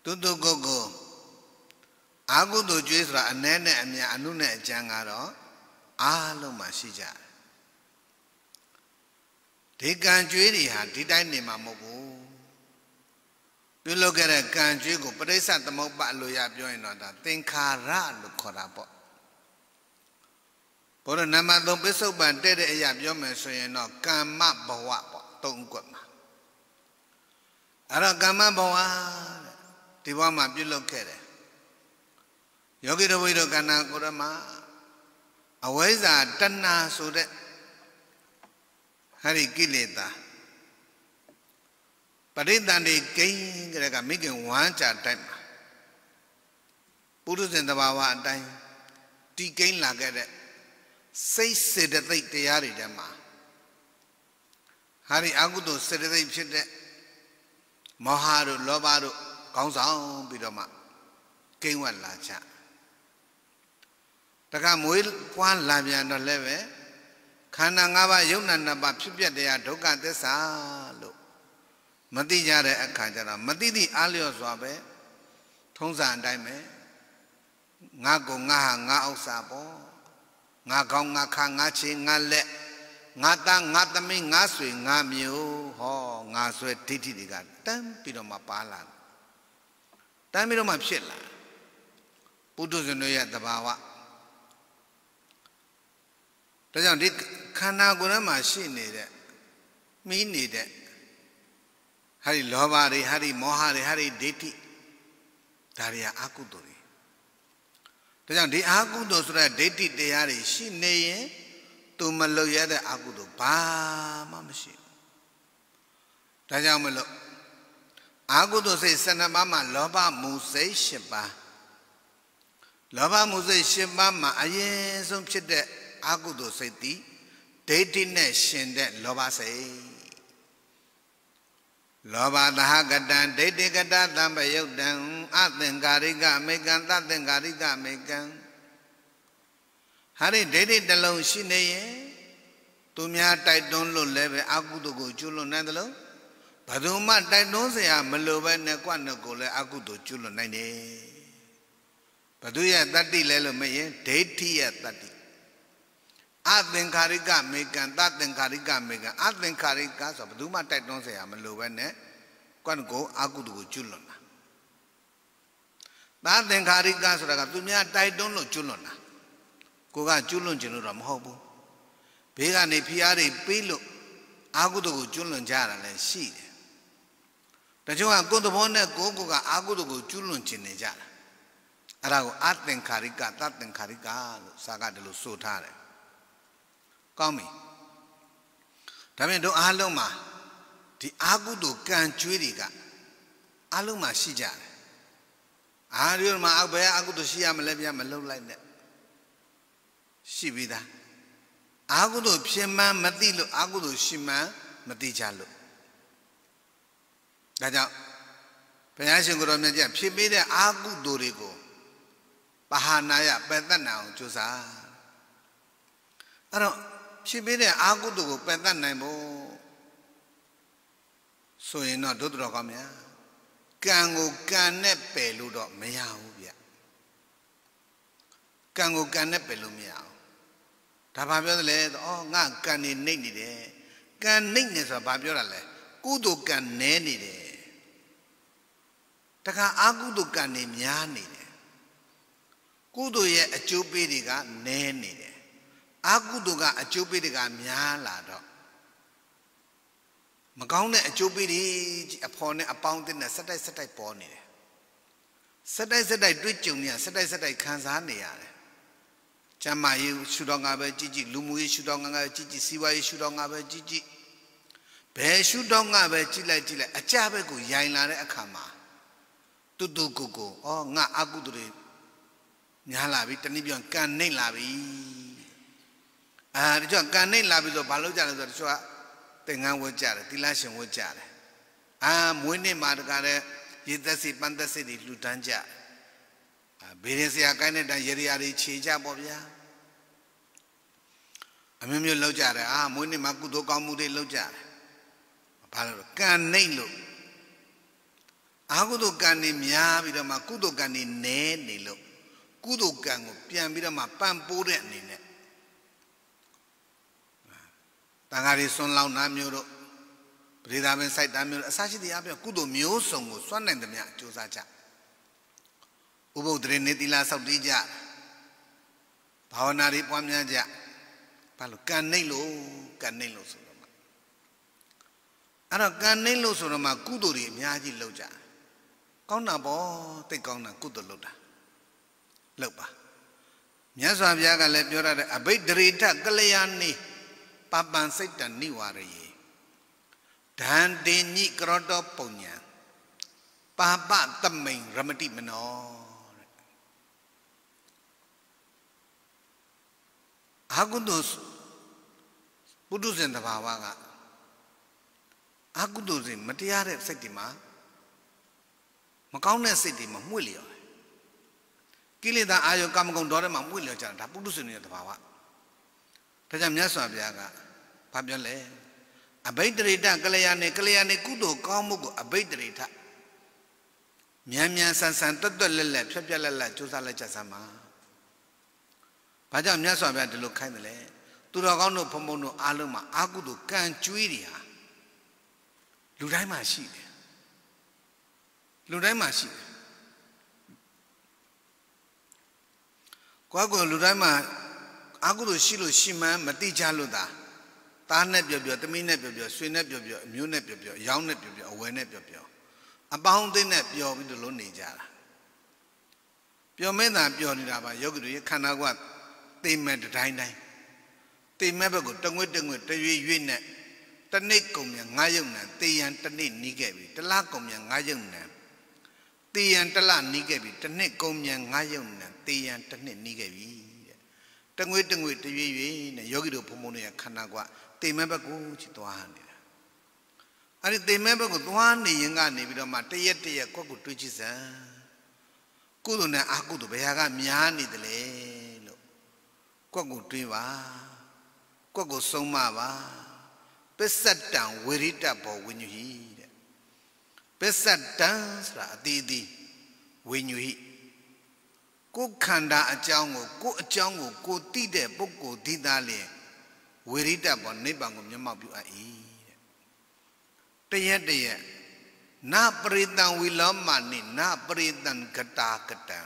S2: သူသူကိုကိုအာဟုတုကျွေးဆိုတာအ ਨੇ နဲ့အမြန်အနုနဲ့အကျမ်းကတော့အားလုံးမှာရှိကြတယ်ဒီကံကြွေးတွေဟာဒီတိုင်းနေမှာမဟုတ်ဘူးပြုလုပ်ခဲ့တဲ့ကံကြွေးကိုပရိစ္ဆသမုပ္ပါလို့ရပြောရင်တော့ဒါသင်္ခါရလို့ခေါ်တာပေါ့ဘုရားနာမသုံးပစ္စုပန်တဲ့တဲ့အရာပြောမယ်ဆိုရင်တော့ကမ္မဘဝပေါ့သုံးကွက်မှာအဲ့တော့ကမ္မဘဝဒီဘဝမှာပြုလုပ်ခဲ့တယ်ယောဂိတဝိဒကဏ္ဍကိုရမအဝိဇ္ဇာတဏ္ဏဆိုတဲ့ဟရိကိလေသာပရိသန္တိကိန်းကြတဲ့ကမိခင်ဝမ်းကြတိုက်မှာပုရုဇဉ်တဘာဝအတိုင်းတီကိန်းလာခဲ့တဲ့စိတ်စေတသိက်တရားတွေထဲမှာဟာဒီအကုသိုလ်စေတသိက်ဖြစ်တဲ့မောဟတို့လောဘတို့ခေါင်းဆောင်ပြီးတော့မှကိန်းဝတ်လာချတခါမွေးပွားလာပြန်တော့လည်းပဲခန္ဓာ၅ပါးယုံနာနှစ်ပါးဖြစ်ပျက်တရားဒုက္ခသစ္စာလို့မသိကြတဲ့အခါကျတော့မသိသည့်အားလျော်စွာပဲထုံးစံအတိုင်းပဲငါကောငါဟာငါဥစ္စာပေါ့ငါကောင်းငါခါငါချေငါလက်ငါသားငါသမီးငါဆွေငါမျိုးဟောငါဆွဲဒိဋ္ဌိတွေကတန်းပြီးတော့မှပါလာတန်းပြီးတော့မှဖြစ်လာပုထုဇဉ်တို့ရဲ့သဘာဝဒါကြောင့်ဒီခန္ဓာကိုယ်ထဲမှာရှိနေတဲ့မိနေတဲ့ဟာဒီလောဘတွေဟာဒီမောဟတွေဟာဒီဒိဋ္ဌိဒါတွေကအကုသိုလ်တွေဒါကြောင့်ဒီအာကုသိုလ်ဆိုတဲ့ဒိဋ္ဌိတရားတွေရှိနေရင်သူမလွတ်ရတဲ့အကုသိုလ်ဘာမှမရှိဘူးဒါကြောင့်မလို့အာကုသိုလ်စိတ်12ပါးမှာလောဘမူစိတ်10ပါးလောဘမူစိတ်10ပါးမှာအရင်ဆုံးဖြစ်တဲ့အာကုသိုလ်စိတ်သည်ဒိဋ္ဌိနဲ့ရှင်တဲ့လောဘစိတ်လောဘသဟကတံဒိဋ္ဌိကတသံပယုတ်တံအသင်္ကာရိကမေကံသသင်္ကာရိကမေကံဟာဒီဒိဋ္ဌိတလုံးရှိနေရင်သူများတိုက်တွန်းလို့လည်းပဲအာကုသိုလ်ကို ကျွလွန်နိုင်တယ်လို့ဘယ်သူမှတိုက်တွန်းစရာမလိုပဲနဲ့ကွက်နဲ့ကိုလည်းအကုသိုလ်ကျွလွန်နိုင်တယ်ဘသူရဲ့တတ္တိလဲလို့မရင်ဒိဋ္ဌိရဲ့တတ္တိအသင်္ခါရိကမေကံတသင်္ခါရိကမေကံအသင်္ခါရိကဆိုဘယ်သူမှတိုက်တွန်းเสียရမလိုပဲနဲ့ကွန့်ကိုအကုသိုလ်ကိုကျွလွန်တာသာသင်္ခါရိကဆိုတာကသူများတိုက်တွန်းလို့ကျွလွန်တာကိုကကျွလွန်ခြင်းလို့တော့မဟုတ်ဘူးဘေးကနေဖျားတွေပေးလို့အာဟုတကိုကျွလွန်ကြတာလည်းရှိတယ်တချို့ကကိုယ်သဘောနဲ့ကိုယ်ကိုကအာဟုတကိုကျွလွန်ခြင်းနေကြတာအဲ့ဒါကိုအသင်္ခါရိကသသင်္ခါရိကလို့စာကဒီလိုဆိုထားတယ်ကောင်းပြီဒါပြန်တို့အားလုံးမှာဒီအာကုသို့ကံကြွေးတွေကအလုံးမှာရှိကြတယ်အာရုံမှာအဘယ်အာကုသို့ရှိရမလဲပြမလုံလိုက်နဲ့ရှိပြီသားအာကုသို့ဖြစ်မှန်းမသိလို့အာကုသို့ရှိမှန်းမသိကြလို့ဒါကြောင့်ဘုရားရှင်ကိုယ်တော်မြတ်ကြီးဖြစ်ပေးတဲ့အာကုသိုလ်တွေကိုပဟာနာယပယ်တတ်နိုင်အောင်ကြိုးစားအဲ့တော့ဖြစ်ပေးတဲ့အာကုသိုလ်ကိုပယ်တတ်နိုင်ဖို့ဆိုရင်တော့ဒုသရကောင်းမြတ်ကံကိုကံနဲ့ပယ်လို့တော့မရဘူးဗျကံကိုကံနဲ့ပယ်လို့မရဘူးဒါဘာပြောသလဲတော့ငါကံနေနှိမ့်နေတယ်ကံနှိမ့်နေဆိုတာဘာပြောတာလဲကုသိုလ်ကံနဲနေတယ်တခါအာကုသိုလ်ကံနေများနေတယ်ကုသိုလ်ရဲ့အကျိုးပေးတွေကနဲနေတယ်အာကုသိုလ်ကအကျိုးပေးတကများလာတော့မကောင်းတဲ့အကျိုးပေးတွေအဖော်နဲ့အပေါင်းတင်နဲ့ဆက်တိုက်ဆက်တိုက်ပေါ်နေတယ်ဆက်တိုက်ဆက်တိုက်တွေ့ကြုံနေရဆက်တိုက်ဆက်တိုက်ခံစားနေရတယ်ကျမရေးရှုတော်ငါပဲကြည်ကြည်လူမှုရေးရှုတော်ငါပဲကြည်ကြည်စီးပွားရေးရှုတော်ငါပဲကြည်ကြည်ဘယ်ရှုတော်ငါပဲကြည်လိုက်ကြည်လိုက်အကြဘက်ကိုယိုင်လာတဲ့အခါမှာတူတူကိုကိုဩငါအကုသိုလ်တွေညာလာပြီတနည်းပြန်ကန်နှိမ့်လာပြီအာတချို့ကံနဲ့လာပြီဆိုဘာလုပ်ကြလဲဆိုတော့တချို့ကသင်္ကန်းဝတ်ကြတယ်တိလရှင်ဝတ်ကြတယ်အာမွေးနေ့မှာတကားတဲ့ရေသက်စီပန်းသက်စီတွေလှူဒန်းကြအာဘေးရင်ဆရာကိုင်းတဲ့တိုင်ရေရာတွေခြေကြပေါ့ဗျာအမျိုးမျိုးလောက်ကြတယ်အာမွေးနေ့မှာကုသိုလ်ကောင်းမှုတွေလောက်ကြတယ်ဘာလို့လဲကံနိုင်လို့အာကုသိုလ်ကံတွေများပြီးတော့မှကုသိုလ်ကံတွေနည်းနေလို့ကုသိုလ်ကံကိုပြန်ပြီးတော့မှပံ့ပိုးတဲ့အနေနဲ့တန်ဃာတွေဆွန်းလောင်းနာမျိုးတို့ပရိသမင်းစိုက်တာမျိုးတို့အစရှိသည့်အပြင်ကုသိုလ်မျိုးစုံကိုစွန့်နိုင်သမျှကြိုးစားကြဥပုပ်တရေနေတိလာဆောက်တည်ကြဘာဝနာတွေပွားများကြဘာလို့ကံနှိမ့်လို့ကံနှိမ့်လို့ဆိုတော့မှအဲ့တော့ကံနှိမ့်လို့ဆိုတော့မှကုသိုလ်တွေအများကြီးလုပ်ကြကောင်းတာပေါ့တိတ်ကောင်းတာကုသိုလ်လုပ်တာလုပ်ပါမြတ်စွာဘုရားကလည်းပြောရတဲ့အဘိဓရေထကလျာဏီပပန်စိတ်တဏိဝရယေဒန္တေညိကရောတောပုံညာပါပတမိန်ရမတိမနောအာကုတုပုထုဇဉ်တဘာဝကအာကုတုဇဉ်မတရားတဲ့စိတ်တွေမှာမကောင်းတဲ့စိတ်တွေမှာမှု့လျော်ကိလေသာအာယုကာမဂုဏ်တော်ထဲမှာမှု့လျော်ကြတာဒါပုထုဇဉ်ရဲ့တဘာဝဒါကြောင့်မြတ်စွာဘုရားကဘာပြောလဲအဘိဓရိတကလျာဏေကလျာဏေကုသိုလ်ကောင်းမှုကိုအဘိဓရိတမြန်မြန်ဆန်ဆန်တွတ်တွတ်လက်လက်ဖြက်ဖြက်လက်လက်ကြိုးစားလိုက်ကြစမ်းပါဘာကြောင့်မြတ်စွာဘုရားဒီလိုခိုင်းတယ်လဲသူတော်ကောင်းတို့ဖုံဖုံတို့အားလုံးမှာအာကုသိုလ်ကံကျွေးတွေဟာလူတိုင်းမှာရှိတယ်လူတိုင်းမှာရှိတယ်ကိုယ့်ကိုယ်လူတိုင်းမှာအာကုသိုလ်ရှိလို့ရှိမှန်းမသိကြလို့သာသားနဲ့ပြောပြောသမီးနဲ့ပြောပြောဆွေနဲ့ပြောပြောအမျိုးနဲ့ပြောပြောအယောင်နဲ့ပြောပြောအဝယ်နဲ့ပြောပြောအပေါင်းအသင်းနဲ့ပြောပြီးတလုံးနေကြတာပျော်မဲ့တာပျော်နေတာပါယောဂီတို့ရဲ့ခန္ဓာကသိမဲ့တတိုင်းတိုင်းသိမဲ့ဘက်ကိုတငွေ့တငွေ့တရွေ့ရွေ့နဲ့တနစ်ကုန်မြန်ငါးယုံနံတေယံတနစ်နီးခဲ့ပြီတလားကုန်မြန်ငါးယုံနံတေယံတလားနီးခဲ့ပြီတနစ်ကုန်မြန်ငါးယုံနံတေယံတနစ်နီးခဲ့ပြီတငွေတငွေတရွေ့ရွေ့နဲ့ယောဂီတို့ဘုံဘုံတွေခန္ဓာကတိမ်မဲဘက်ကိုချီသွားနေတာအဲ့ဒီတိမ်မဲဘက်ကိုသွားနေရင်ကနေပြီးတော့မှတရက်တရက်ကိုယ့်ကိုတွေးကြည့်စမ်းကုသိုလ်နဲ့အကုသိုလ်ဘယ်ဟာကများနေတယ်လဲလို့ကိုယ့်ကိုတွေးပါကိုယ့်ကိုဆုံးမပါပစ္စတံဝိရိတဘောဝิญญူဟိတဲ့ပစ္စတံဆိုတာအတီးအတီးဝิญญူဟိကိုယ်ခန္ဓာအကြောင်းကိုကိုယ်အကြောင်းကိုကိုယ်သိတဲ့ပုဂ္ဂိုလ်ဒီသားလျင်ဝိရိတဘောနိဗ္ဗာန်ကိုမျက်မှောက်ပြုအပ်၏တရက်တရက်နာပရိတံဝီလောမနိနာပရိတံကတာကတံ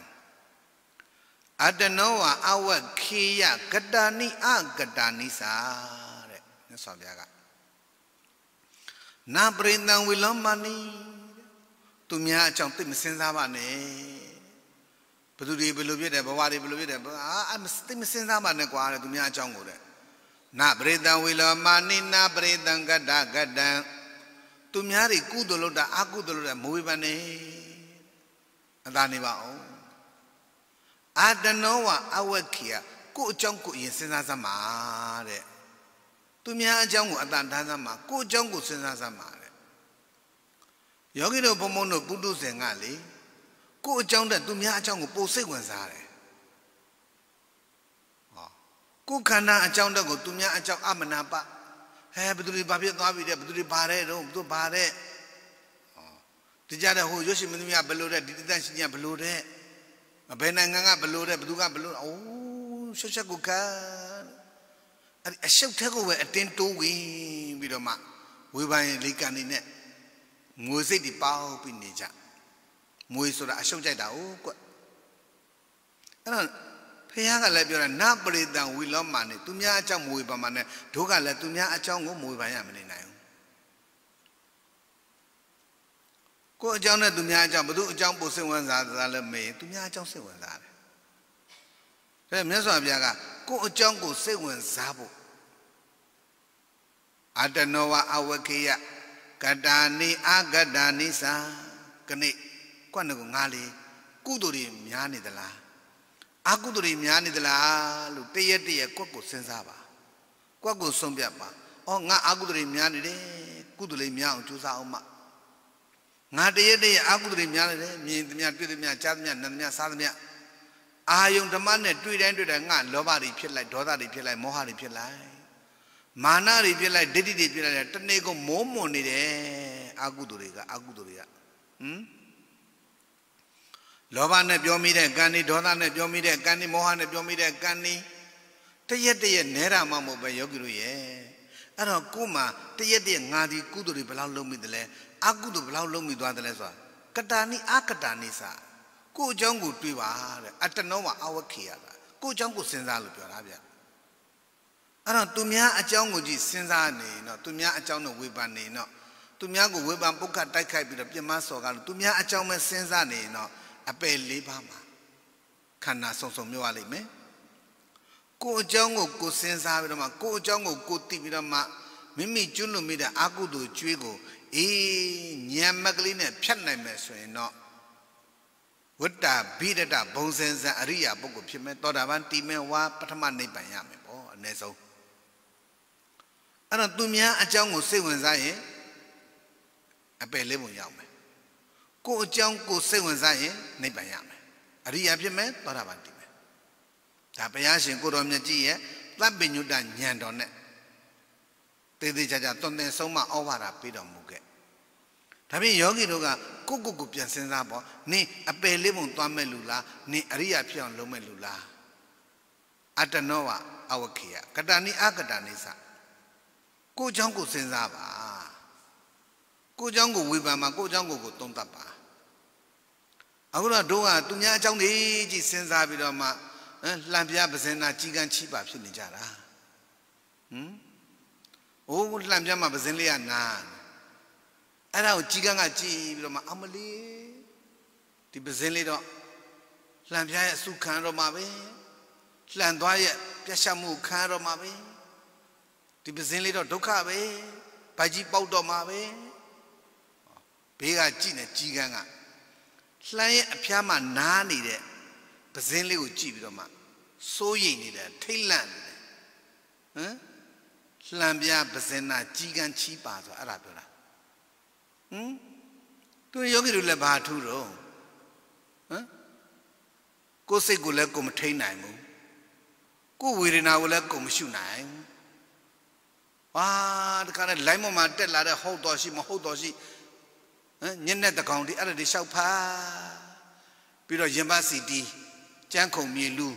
S2: အတနောဝအဝက်ခေယကတာနိအကတာနိစာတဲ့မြတ်စွာဘုရားကနာပရိတံဝီလောမနိသူများအကြောင်းသိမစင်စားပါနဲ့ဘသူတွေဘယ်လိုဖြစ်တယ်ဘဝတွေဘယ်လိုဖြစ်တယ်အာအမသိမစင်းစားမှနဲ့ကွာတဲ့သူများအကြောင်းကိုတဲ့နပရိသံဝေလောမာနိနာပရိသံကတ္တကတ္တံသူများတွေကုသလုပ်တာအကုသလုပ်တာမဝေဖန်နဲ့အသာနေပါအောင်အာတနောဝအဝက္ခိယကို့အကြောင်းကိုရင်စဉ်းစားစမ်းပါတဲ့သူများအကြောင်းကိုအတန်တန်းစမ်းပါကို့အကြောင်းကိုစဉ်းစားစမ်းပါတဲ့ယောဂီတို့ဘုံဘုံတို့ပုတုဇဉ်ကလေကိုယ့်အကြောင်းတက်သူများအကြောင်းကိုပိုစိတ်ဝင်စားတယ်ဟောကိုယ်ခန္ဓာအကြောင်းတက်ကိုသူများအကြောင်းအမနာပဟဲဘသူတွေဘာဖြစ်သွားပြီတဲ့ဘသူတွေဘာတဲ့တော့ဘသူဘာတဲ့ဟောဒီကြတဲ့ဟိုရွှေရှင်မင်းသမီးကဘယ်လိုတဲ့ဒီတန်ရှင်ကြီးကဘယ်လိုတဲ့ဘယ်နိုင်ငံကဘယ်လိုတဲ့ဘသူကဘယ်လိုအိုးရှက်ရှက်ကိုခံအဲ့အရှုပ်ထဲကိုပဲအတင်းတိုးဝင်ပြီးတော့မှဝေဖန်လေကန်နေနဲ့ငွေစိတ်တွေပေါက်ပြီးနေကြမွေဆိုတာအရှုပ်ကြိုက်တာ哦ကွအဲ့တော့ဖះကလည်းပြောတယ်နပရိတံဝီလောမာနေသူများအကြောင်းမွေပါမှာနဲ့ဒုကလည်းသူများအကြောင်းကိုမွေပါရမနေနိုင်ဘူးကိုအကြောင်းနဲ့သူများအကြောင်းဘသူအကြောင်းပိုစိတ်ဝင်စားတာလဲမေးသူများအကြောင်းစိတ်ဝင်စားတယ်ဒါမြတ်စွာဘုရားကကိုအကြောင်းကိုစိတ်ဝင်စားဖို့အတ္တနောဝအဝကေယကတာနိအကတာနိသာကနေ့ကွက်နကိုငါလေကုသိုလ်တွေများနေသလားအကုသိုလ်တွေများနေသလားလို့တရက်တရက်ကွက်ကိုစဉ်းစားပါကွက်ကိုဆုံးပြတ်ပါအော်ငါအကုသိုလ်တွေများနေတယ်ကုသိုလ်တွေများအောင်ကြိုးစားအောင်မငါတရက်တရက်အကုသိုလ်တွေများနေတယ်မြင်သမျှတွေ့သမျှကြားသမျှနားသမျှစားသမျှအာယုံဓမ္မနဲ့တွေ့တိုင်းတွေ့တိုင်းငါလောဘတွေဖြစ်လိုက်ဒေါသတွေဖြစ်လိုက်မောဟတွေဖြစ်လိုက်မာနတွေဖြစ်လိုက်ဒိဋ္ဌိတွေဖြစ်လိုက်တနေ့ကမိုးမွန်နေတယ်အာကုသိုလ်တွေကအကုသိုလ်တွေကဟမ်လောဘနဲ့ပြောမိတဲ့ကံนี่ဒေါသနဲ့ပြောမိတဲ့ကံนี่မောဟနဲ့ပြောမိတဲ့ကံนี่တရက်တရက်နဲတာမှမဟုတ်ပဲယောဂီတို့ရဲ့အဲ့တော့ကို့မှာတရက်တရက်ငါဒီကုသိုလ်တွေဘယ်လောက်လုပ်မိတယ်လဲအကုသိုလ်ဘယ်လောက်လုပ်မိသွားတယ်လဲဆိုတာကတာနိအကတာနိစာကို့အကြောင်းကိုတွေးပါတဲ့အတနောမှာအဝခေရတာကို့အကြောင်းကိုစဉ်းစားလို့ပြောတာဗျအဲ့တော့သူများအကြောင်းကိုကြည့်စဉ်းစားနေတော့သူများအကြောင်းကိုဝေဖန်နေတော့သူများကိုဝေဖန်ပုတ်ခတ်တိုက်ခိုက်ပြီးတော့ပြမစော်ကားလို့သူများအကြောင်းပဲစဉ်းစားနေရင်တော့အပယ်၄ပါးမှာခန္ဓာဆုံဆုံမြှောက်ရလိမ့်မယ်ကိုယ်အကြောင်းကိုကိုစဉ်းစားပြီးတော့မှကိုယ်အကြောင်းကိုကိုသိပြီးတော့မှမိမိကျွလွန်မိတဲ့အကုသိုလ်ကြွေးကိုအေးညံမကလေးနဲ့ဖြတ်နိုင်မယ်ဆိုရင်တော့ဝတ္တာဘိဒတဘုံစင်စံအရိယာပုဂ္ဂိုလ်ဖြစ်မယ်သောတာပန်တိမဲဝါပထမနိဗ္ဗာန်ရမယ်ပေါ့အ ਨੇ ဆုံးအဲ့တော့သူများအကြောင်းကိုစိတ်ဝင်စားရင်အပယ်လေးပုံရောက်မယ်ကိုအကြောင်းကိုစိတ်ဝင်စားရင်နိဗ္ဗာန်ရမယ်အရိယာဖြစ်မယ်သောတာပန်တည်မယ်ဒါဘုရားရှင်ကိုတော်မြတ်ကြီးရဲ့သဗ္ဗညုတဉာဏ်တော်နဲ့သေသေးချာချာတွင်တင်ဆုံးမဩဝါဒပေးတော်မူခဲ့ဒါဖြင့်ယောဂီတို့ကကိုကိုကိုပြန်စဉ်းစားပေါ့နင်အပယ်လေးပုံသွားမဲ့လူလားနင်အရိယာဖြစ်အောင်လုပ်မဲ့လူလားအတ္တနောဝအဝခေယကတဏိအကတဏိသကိုเจ้าကိုစဉ်းစားပါကိုเจ้าကိုဝေဖန်ပါကိုเจ้าကိုကိုသုံးသပ်ပါအခုတော့တို့ကသူများအကြောင်းတွေကြည့်စဉ်းစားပြီးတော့မှလှန်ပြပဇင်နာကြီးကန်းချီးပါဖြစ်နေကြတာဟမ်အိုးလှန်ပြမှာပဇင်လေးကနာအဲ့ဒါကိုကြီးကန်းကကြည့်ပြီးတော့မှအမလီဒီပဇင်လေးတော့လှန်ပြရဲ့အစုခံတော့မှာပဲလှန်သွားရဲ့ပြတ်ရှမှုခံတော့မှာပဲဒီပဇင်လေးတော့ဒုက္ခပဲဘာကြီးပေါက်တော့မှာပဲဘေးကကြည့်နေကြီးကန်းကလှမ်းရဲ့အဖျားမှာနားနေတဲ့ပဇင်းလေးကိုကြည့်ပြီးတော့မှစိုးရိမ်နေတယ်ထိတ်လန့်နေတယ်ဟမ်လှမ်းပြပဇင်းနာ ကြီးကန်းချီးပါဆိုအဲ့ဒါပြောတာဟမ်သူယောဂီတို့လည်းဘာထူးတော့ဟမ်ကိုယ်စိတ်ကိုလည်းကိုမထိန်နိုင်ဘူးကိုယ်ဝေဒနာကိုလည်းကိုမရှုနိုင်ဘူးဟာတခါတည်းလိုင်းပေါ်မှာတက်လာတဲ့ဟုတ်တော်ရှိမဟုတ်တော်ရှိမ်ညက်နဲ့တကောင်ဒီအဲ့ဒါတွေလျှောက်ဖာပြီးတော့ရင်ပါစီတီကြမ်းခုံမြေလူ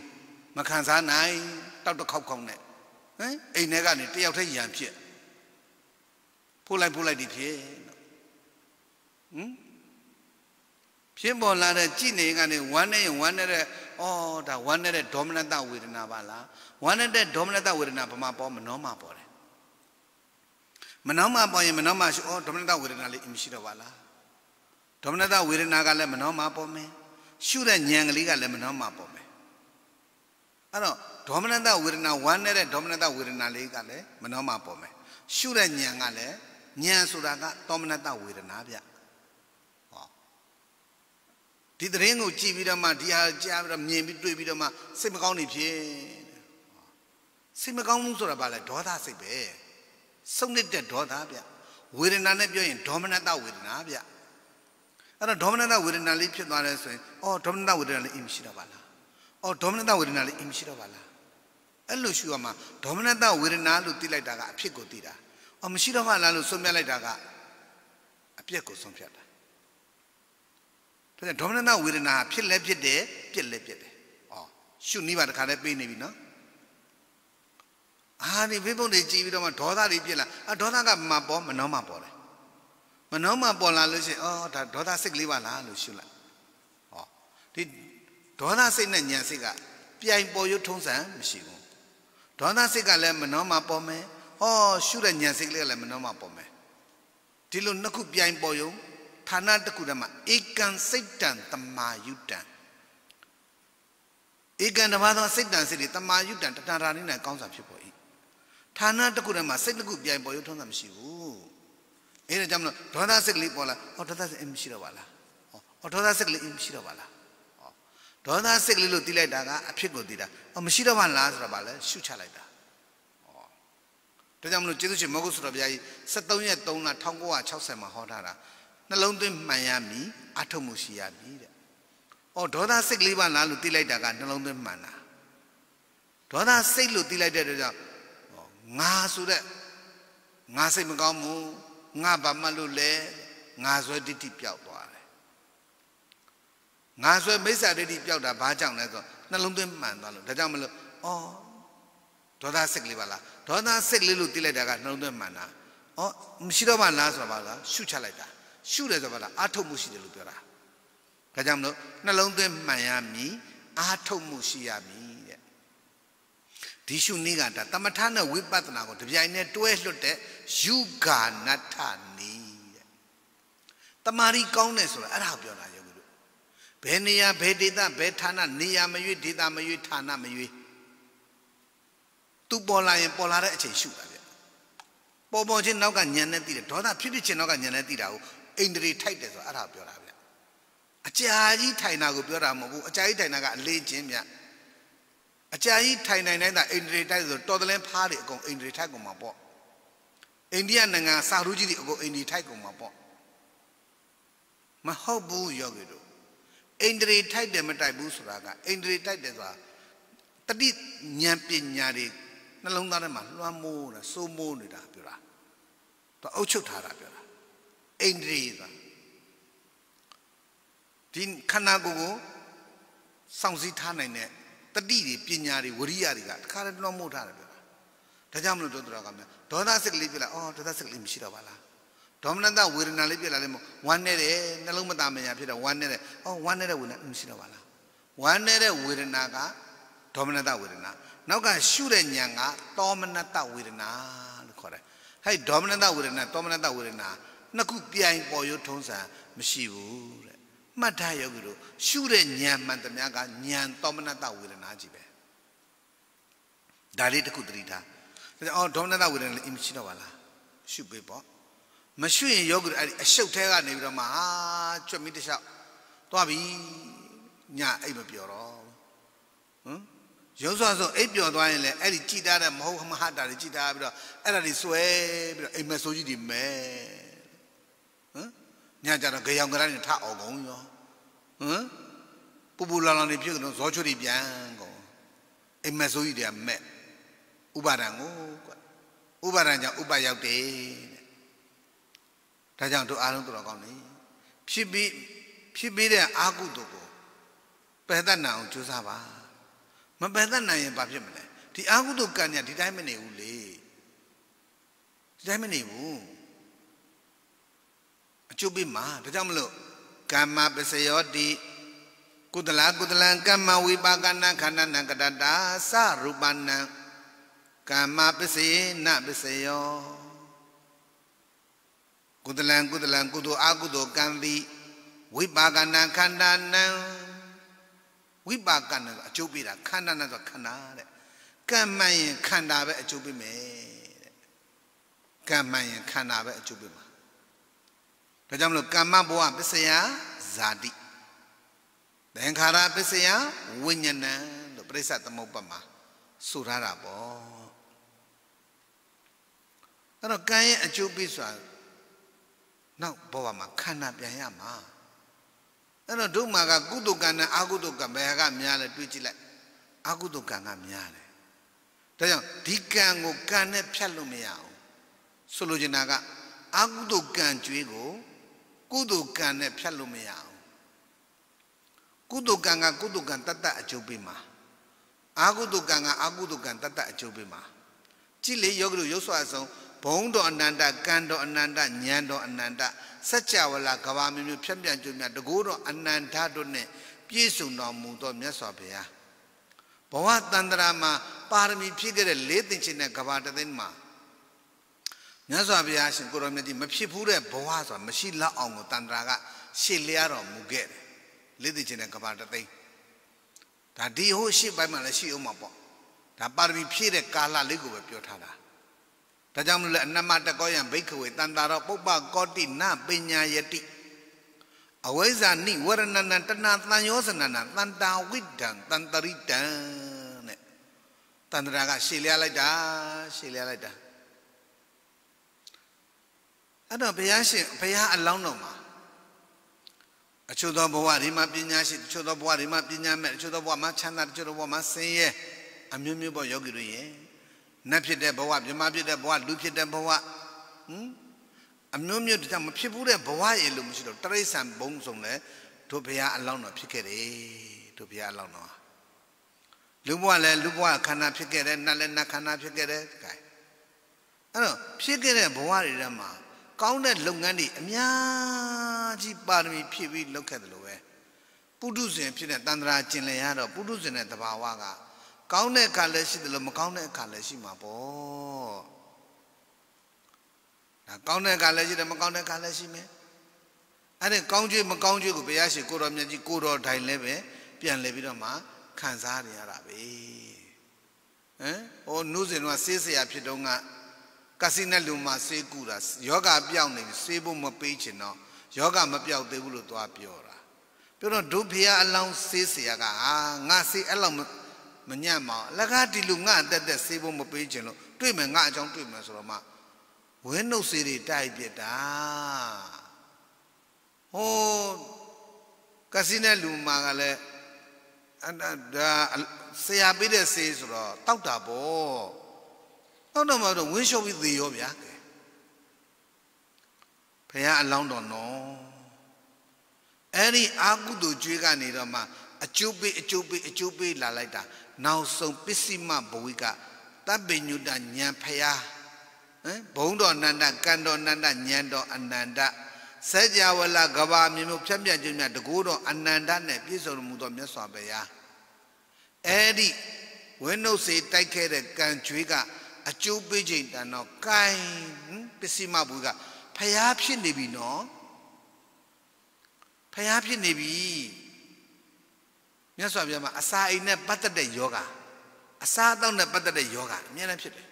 S2: မခံစားနိုင်တောက်တခေါက်ခေါက်နဲ့ဟမ်အိမ်ထဲကနေတယောက်တည်းရံဖြစ်ဖိုးလိုက်ဖိုးလိုက်ဒီဖြစ်ဟမ်ဖြစ်ပေါ်လာတဲ့ကြည်နေကနေဝမ်းနဲ့ဝမ်းနဲ့တဲ့အော်ဒါဝမ်းနဲ့တဲ့ဒေါမနတဝေဒနာပါလားဝမ်းနဲ့တဲ့ဒေါမနတဝေဒနာဘာမှပေါ်မနှောမှပေါ်တယ်မနှောမှပေါ်ရင်မနှောမှရှိအော်ဒေါမနတဝေဒနာလေးအင်းရှိတော့ပါလားဒေါမနတဝေဒနာကလည်းမနှောမှာပေါ်မယ်ရှုတဲ့ဉာဏ်ကလေးကလည်းမနှောမှာပေါ်မယ်အဲ့တော့ဒေါမနတဝေဒနာဝမ်းနေတဲ့ဒေါမနတဝေဒနာလေးကလည်းမနှောမှာပေါ်မယ်ရှုတဲ့ဉာဏ်ကလည်းဉာဏ်ဆိုတာကဒေါမနတဝေဒနာဗျဟောဒီသတင်းကိုကြည့်ပြီးတော့မှဒီဟာကြားပြီးတော့မြင်ပြီးတွေ့ပြီးတော့မှစိတ်မကောင်းနေဖြစ်စိတ်မကောင်းမှုဆိုတာဘာလဲဒေါသစိတ်ပဲစုံနစ်တဲ့ဒေါသဗျဝေဒနာနဲ့ပြောရင်ဒေါမနတဝေဒနာဗျအဲ့တော့ဒေါမနတဝေဒနာလေးဖြစ်သွားတယ်ဆိုရင်အော်ဒေါမနတဝေဒနာလေးအင်းမရှိတော့ပါလားအော်ဒေါမနတဝေဒနာလေးအင်းမရှိတော့ပါလားအဲ့လိုရှိရမှာဒေါမနတဝေဒနာလို့သိလိုက်တာကအဖြစ်ကိုသိတာအော်မရှိတော့ပါလားလို့ဆုံးဖြတ်လိုက်တာကအပြက်ကိုဆုံးဖြတ်တာဒါကြောင့်ဒေါမနတဝေဒနာဖြစ်လဲဖြစ်တယ်ပြက်လဲပြက်တယ်အော်ရှုနီးပါတခါလဲပေးနေပြီနော်အာဒီဘိဘုံတွေကြည်ပြီးတော့မှဒေါသတွေပြက်လာအဒေါသကမပေါ်မနှောင်းမပေါ်တယ်မနှောမှပေါ်လာလို့ရှိရင်အော်ဒါဒေါသစိတ်ကလေးပါလားလို့ရှုလိုက်ဟောဒီဒေါသစိတ်နဲ့ဉာဏ်စိတ်ကပြိုင်ပေါ်ရုပ်ထုံးစံမရှိဘူးဒေါသစိတ်ကလည်းမနှောမှပေါ်မယ်ဟောရှုတဲ့ဉာဏ်စိတ်ကလေးကလည်းမနှောမှပေါ်မယ်ဒီလိုနှစ်ခုပြိုင်ပေါ်ရုံဌာနတစ်ခုတည်းမှာဧကံစိတ်တံတမာယုတံဧကံတဘာသောစိတ်တံစိတ်တွေတမာယုတံတဏ္ဍာရင်းနဲ့ကောင်းစွာဖြစ်ပေါ်၏ဌာနတစ်ခုတည်းမှာစိတ်တစ်ခုပြိုင်ပေါ်ရုံထုံးစံမရှိဘူးအဲ့ဒါကြောင့်မလို့ဒေါသစိတ်ကလေးပေါ်လာဟောဒေါသစိတ်အင်းမရှိတော့ပါလားဟောဒေါသစိတ်ကလေးအင်းမရှိတော့ပါလားဟောဒေါသစိတ်ကလေးလို့တီးလိုက်တာကအဖြစ်ကိုတီးတာဟောမရှိတော့ပါလားဆိုတော့ဗာလဲရှုချလိုက်တာဟောဒါကြောင့်မလို့ကျေးဇူးရှင်မောဂုဆိုတော်ဘုရားကြီး73ရက်3လ1960မှာဟောထားတာနှလုံးသွင်းမှန်ရမည်အထုတ်မှုရှိရမည်တဲ့အော်ဒေါသစိတ်ကလေးပါလားလို့တီးလိုက်တာကနှလုံးသွင်းမှန်တာဒေါသစိတ်လို့တီးလိုက်တဲ့အတွက်ကြောင့်ငါဆိုတဲ့ငါစိတ်မကောင်းဘူးငါဘာမှလို့လဲငါဆွဲဒိဋ္ဌိပျောက်သွားတယ်ငါဆွဲမိစ္ဆာဒိဋ္ဌိပျောက်တာဘာကြောင့်လဲဆိုတော့နှလုံးသွင်းမှန်သွားလို့ဒါကြောင့်မလို့အော်ဒေါသစိတ်ကလေးပါလားဒေါသစိတ်ကလေးလို့သိလိုက်တာကနှလုံးသွင်းမှန်တာအော်မရှိတော့မှလားဆိုတာပါလားရှုချလိုက်တာရှုတယ်ဆိုတာပါလားအာထုတ်မှုရှိတယ်လို့ပြောတာဒါကြောင့်မလို့နှလုံးသွင်းမှန်ရမည်အာထုတ်မှုရှိရမည်ဒီရှုနည်းကဒါတမထနဲ့ဝိပဿနာကိုတပြိုင်တည်းတွဲလွတ်တဲ့ယူဂာနထနည်းတဲ့တမာရီကောင်းတယ်ဆိုတာအဲ့ဒါပြောတာယောဂီတို့ဘယ်နေရာဘယ်ဒေသဘယ်ဌာနနေရာမရွေ့ဒေသမရွေ့ဌာနမရွေ့သူပေါ်လာရင်ပေါ်လာတဲ့အချိန်ရှုတာဗျပေါ်ပေါ်ချင်းနောက်ကညံနေသိတယ်ဒေါသဖြစ်ဖြစ်ချင်းနောက်ကညံနေသိတာကိုအိန္ဒြေထိုက်တယ်ဆိုတာအဲ့ဒါပြောတာဗျအကြာကြီးထိုင်တာကိုပြောတာမဟုတ်ဘူးအကြာကြီးထိုင်တာကအလေးချင်းမြတ်အကြာကြီးထိုင်နိုင်တိုင်းသာအိန္ဒိယတိုက်ဆိုတော်တလင်းဖားတွေအကုန်အိန္ဒိယထိုက်ကုန်မှာပေါ့အိန္ဒိယနိုင်ငံစာရူးကြီးတွေအကုန်အိန္ဒိယထိုက်ကုန်မှာပေါ့မဟုတ်ဘူးယောဂီတို့အိန္ဒိယထိုက်တယ်မတိုက်ဘူးဆိုတာကအိန္ဒိယတိုက်တယ်ဆိုတာတတိဉာဏ်ပညာတွေနှလုံးသားထဲမှာလွှမ်းမိုးတာစိုးမိုးနေတာပြောတာသူအုပ်ချုပ်ထားတာပြောတာအိန္ဒိယဆိုတာဒီခန္ဓာကိုယ်ကိုစောင့်စည်းထားနိုင်တဲ့တတိတွေပညာတွေဝရိယတွေကတခါတည်းလွှမ်းမိုးထားတယ်ပြောတာဒါကြောင့်မလို့ပြောသူတော်ကမြတ်ဒေါသစိတ်ကလေးပြလာအော်ဒေါသစိတ်ကလေးမရှိတော့ပါလားဒေါမနတဝေဒနာလေးပြလာလဲမို့ဝမ်းနေတယ်နှလုံးမသားမညာဖြစ်တော့ဝမ်းနေတယ်အော်ဝမ်းနေတဲ့ဝေဒနာမရှိတော့ပါလားဝမ်းနေတဲ့ဝေဒနာကဒေါမနတဝေဒနာ နောက်ကရှုတဲ့ဉာဏ်ကတောမနတဝေဒနာလို့ခေါ်တယ်ဟဲ့ဒေါမနတဝေဒနာတောမနတဝေဒနာနှစ်ခုပြိုင်ပေါ်ရုံထုံးစံမရှိဘူးမှတ်ထားယောဂီတို့ရှုတဲ့ဉာဏ်မှန်သမျှကဉာဏ်သောမနတဝေဒနာကြီးပဲဒါလေးတစ်ခုသတိထားဒါကြောင့်အော်ဒေါမနတဝေဒနာလည်းအင်းမရှိတော့ပါလားရှုပေးပေါ့မရှုရင်ယောဂီတို့အဲ့ဒီအရှုပ်ထဲကနေပြီးတော့မှဟာကြွက်မိတစ်လျှောက်သွားပြီညအိပ်မပြောတော့ဟမ်ရုပ်စွာဆိုအိပ်ပျော်သွားရင်လည်းအဲ့ဒီကြည်တာတဲ့မဟုတ်မဟာတာတွေကြည်တာပြီးတော့အဲ့ဒါတွေဆွဲပြီးတော့အိမ်မဆိုးကြီးတွေမဲညကြတော့ကြောင်ကြတိုင်းထအောင်ကုန်ရောဟမ်ပူပူလောင်လောင်နေပြုတ်တော့ဇောချွတ်တွေပြန်ကုန်အိမ်မက်ဆိုးကြီးတွေကမက်ဥပါဒံကိုကွဥပါဒံကြောင့်ဥပရောက်တယ်တဲ့ဒါကြောင့်တို့အားလုံးတို့တော်ကောင်းနေဖြစ်ပြီးဖြစ်ပြီးတဲ့အာကုတုကိုပယ်တတ်နိုင်အောင်ကြိုးစားပါမပယ်တတ်နိုင်ရင်ဘာဖြစ်မလဲဒီအာကုတုကံညာဒီတိုင်းမနေဘူးလေဒီတိုင်းမနေဘူးအကျိုးပေးမှာဒါကြောင့်မလို့ကမ္မပစယောတိကုသလကုသလံကမ္မဝိပါကနာခန္ဓာနံကတတာသရူပနံကမ္မပစေနပစယောကုသလံကုသလံကုသိုလ်အကုသိုလ်ကံသည်ဝိပါကနာခန္ဓာနံဝိပါကနာအကျိုးပေးတာခန္ဓာနဆိုခန္ဓာတဲ့ကံမှန်ရင်ခန္ဓာပဲအကျိုးပေးမယ်တဲ့ကံမှန်ရင်ခန္ဓာပဲအကျိုးပေးမှာဒါကြောင့်မလို့ကမ္မဘဝပစ္စယဇာတိသင်္ခါရပစ္စယဝိညာဏံလို့ပြိဿသမုပ္ပါမှာဆိုထားတာပေါ့အဲ့တော့ကံရဲ့အကျိုးပေးဆိုတာနောက်ဘဝမှာခန္ဓာပြန်ရမှာအဲ့တော့ဒုမာကကုသကံနဲ့အာကုသကံဘယ်ကများလဲတွေးကြည့်လိုက်အာကုသကံကများတယ်ဒါကြောင့်ဒီကံကိုကံနဲ့ဖြတ်လို့မရဘူးဆိုလိုချင်တာကအာကုသကံကျွေးကိုကုသိုလ်ကံနဲ့ဖြတ်လို့မရအောင်ကုသိုလ်ကံကကုသိုလ်ကံတတ်တတ်အကျုပ်ပေးမှာအာကုသိုလ်ကံကအကုသိုလ်ကံတတ်တတ်အကျုပ်ပေးမှာကြည်လေယောဂလူရုပ်စွာဆုံးဘုံတော်အနန္တကံတော်အနန္တဉာဏ်တော်အနန္တစัจ java လာကဘာမျိုးမျိုးဖြတ်ပြန်ကျွမြတ်တကိုးတော်အနန္တတို့နဲ့ပြည့်စုံတော်မူသောမြတ်စွာဘုရားဘဝတန်ត្រာမှာပါရမီဖြည့်ခဲ့တဲ့လေးသင်္ချင်တဲ့ကဘာတသိန်းမှာမြတ်စွာဘုရားရှင်ကိုရောမြတ်ကြီးမဖြစ်ဘူးတဲ့ဘဝဆိုတာမရှိလောက်အောင်ကိုတန်တရာကရှေ့လျားတော်မူခဲ့တယ်။လက်သိချင်းတဲ့ကဘာတသိန်းဒါဒီဟိုရှေ့ပိုင်းမှာလည်းရှိအောင်မှာပေါ့။ဒါပါရမီဖြည့်တဲ့ကာလလေးကိုပဲပြောထားတာ။ဒါကြောင့်မလို့လေအနမတကောယံဘိက္ခဝေတန်တာတော်ပုပ္ပကောတိနပညာယတိအဝိဇ္ဇာနိဝရဏဏတဏသံယောဇနဏတန်တာဝိဒံတန်တရိတံတဲ့တန်တရာကရှေ့လျားလိုက်တာရှေ့လျားလိုက်တာအဲ့တော့ဘုရားရှင်ဘုရားအလောင်းတော်မှာအချို့သောဘဝတွေမှာပညာရှိတချို့သောဘဝတွေမှာပညာမဲ့တချို့သောဘဝမှာချမ်းသာတချို့သောဘဝမှာဆင်းရဲအမျိုးမျိုးပေါ့ယောဂီတို့ရဲ့နတ်ဖြစ်တဲ့ဘဝမြမဖြစ်တဲ့ဘဝလူဖြစ်တဲ့ဘဝဟင်အမျိုးမျိုးတရားမဖြစ်ဘူးတဲ့ဘဝရေလို့မရှိတော့တရိษံဘုံဆုံးလဲတို့ဘုရားအလောင်းတော်ဖြစ်ခဲ့တယ်တို့ဘုရားအလောင်းတော်လူဘဝလဲလူဘဝခန္ဓာဖြစ်ခဲ့တယ်နတ်လဲနတ်ခန္ဓာဖြစ်ခဲ့တယ်ကဲအဲ့တော့ဖြစ်ခဲ့တဲ့ဘဝတွေထဲမှာကောင်းတဲ့လုပ်ငန်းတွေအများကြီးပါရမီဖြည့်ပြီး လုပ်ခဲ့တယ်လို့ပဲပုထုဇဉ်ဖြစ်တဲ့တန်ត្រာကျင်လည်ရတော့ပုထုဇဉ်ရဲ့သဘာဝကကောင်းတဲ့အခါလည်းရှိတယ်လို့မကောင်းတဲ့အခါလည်းရှိမှာပေါ့ဒါကောင်းတဲ့အခါလည်းရှိတယ်မကောင်းတဲ့အခါလည်းရှိမယ်အဲ့ဒီကောင်းကျွေးမကောင်းကျွေးကိုဘုရားရှင်ကိုတော်မြတ်ကြီးကိုတော်ထိုင်လဲပဲပြန်လဲပြီးတော့မှခံစားရရတာပဲဟမ်ဟိုနှုတ်စဉ်ကဆေးဆရာဖြစ်တော့ကကစီနဲ့လူမှာဆေးကူတာယောဂပြောက်နေပြီဆေးဖို့မပေးချင်တော့ယောဂမပြောက်သေးဘူးလို့သွားပြောတာပြောတော့ဒုဖျားအလောင်းဆေးเสียကဟာငါဆေးအဲ့လောက်မညံ့မအောင်အလကားဒီလူငါအသက်သက်ဆေးဖို့မပေးချင်လို့တွေ့မယ်ငါအကြောင်းတွေ့မယ်ဆိုတော့မှဝင်းနှုတ်ဆေးတွေတိုက်ပြတာဟိုကစီနဲ့လူမှာကလည်းအဲ့ဒါဆရာပေးတဲ့ဆေးဆိုတော့တောက်တာပေါ့နောက်တော့မှတော့ဝင်းလျှော့ပြီးသေရောဗျာဘုရားအလောင်းတော်နော်အဲ့ဒီအာကုသိုလ်ကြွေးကနေတော့မှအကျိုးပေးအကျိုးပေးအကျိုးပေးလာလိုက်တာနောက်ဆုံးပစ္စည်းမဘဝိကတပ်ပိညုတဉာဏ်ဖျားဟမ်ဘုံတော်နန္ဒကံတော်နန္ဒဉာဏ်တော်အနန္တစัจ java လကဘာမြေမျိုးဖြတ်ပြတ်ခြင်းများတကူတော်အနန္တနဲ့ပြည့်စုံမှုတော်မြတ်စွာဘုရားအဲ့ဒီဝိနုစေတိုက်ခဲ့တဲ့ကံကြွေးကအကျိုးပေးခြင်းတန်တော့ကိုင်းပစ္စည်းမဘူးကဖျားဖြစ်နေပြီနော်ဖျားဖြစ်နေပြီမြတ်စွာဘုရားမှာအစာအိမ်နဲ့ပတ်သက်တဲ့ယောဂအစာအသောက်နဲ့ပတ်သက်တဲ့ယောဂအများနဲ့ဖြစ်တယ်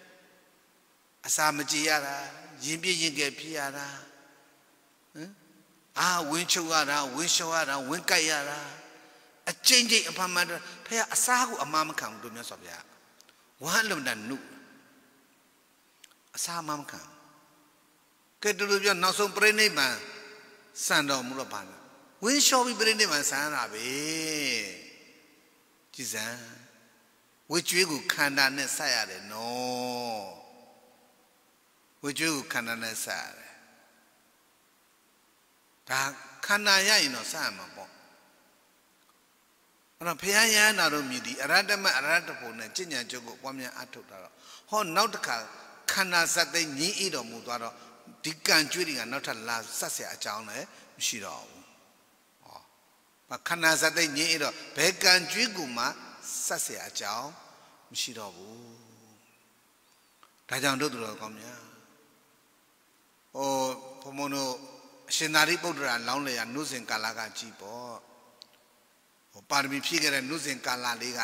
S2: အစာမကြည်ရတာရင်ပြည့်ရင်ကယ်ဖြစ်ရတာဟမ်အာဝင်းချုပ်ရတာဝင်းလျှော်ရတာဝင်းကြိုက်ရတာအကျင့်ကျင့်အဖမှန်ဖះအစာကိုအမှားမခံဘူးလို့မြတ်စွာဘုရားဝဟလုံတန်နုအစာမမခံကဲတူတူပြောနောက်ဆုံးပြိဋိဘံစံတော်မူတော့ပါလားဝင်းလျှော်ပြီးပြိဋိဘံစံရတာပဲကြည်စံဝေကျွေးကိုခန္ဓာနဲ့ဆက်ရတယ်နော်ဝေကျွေးကိုခန္ဓာနဲ့ဆက်ရတယ်ဒါခန္ဓာရရင်တော့ဆက်ရမှာပေါ့အဲ့တော့ဘုရားရဟန္တာတို့မြည်ဒီအရတ္တမအရတ္တဖို့နဲ့ကျင့်ကြံကြုတ်ကိုပွားများအထုတ်တာတော့ဟောနောက်တစ်ခါခန္ဓာစက်သိငြင်းအေးတော်မူသွားတော့ဒီကံကြွေးတွေကနောက်ထပ်လာဆက်เสียအကြောင်းလည်းမရှိတော့ဘူး။ဟော။ခန္ဓာစက်သိငြင်းအေးတော့ဘယ်ကံကြွေးကူမှဆက်เสียအကြောင်းမရှိတော့ဘူး။ဒါကြောင့်တို့တို့ကောင်းမြတ်။ဟောဘုံဘုံတို့အရှင်သာရိပုတ္တရာလောင်းလေရနုစဉ်ကာလကကြည်ပေါ့။ဟောပါရမီဖြည့်ခဲ့တဲ့နုစဉ်ကာလလေးက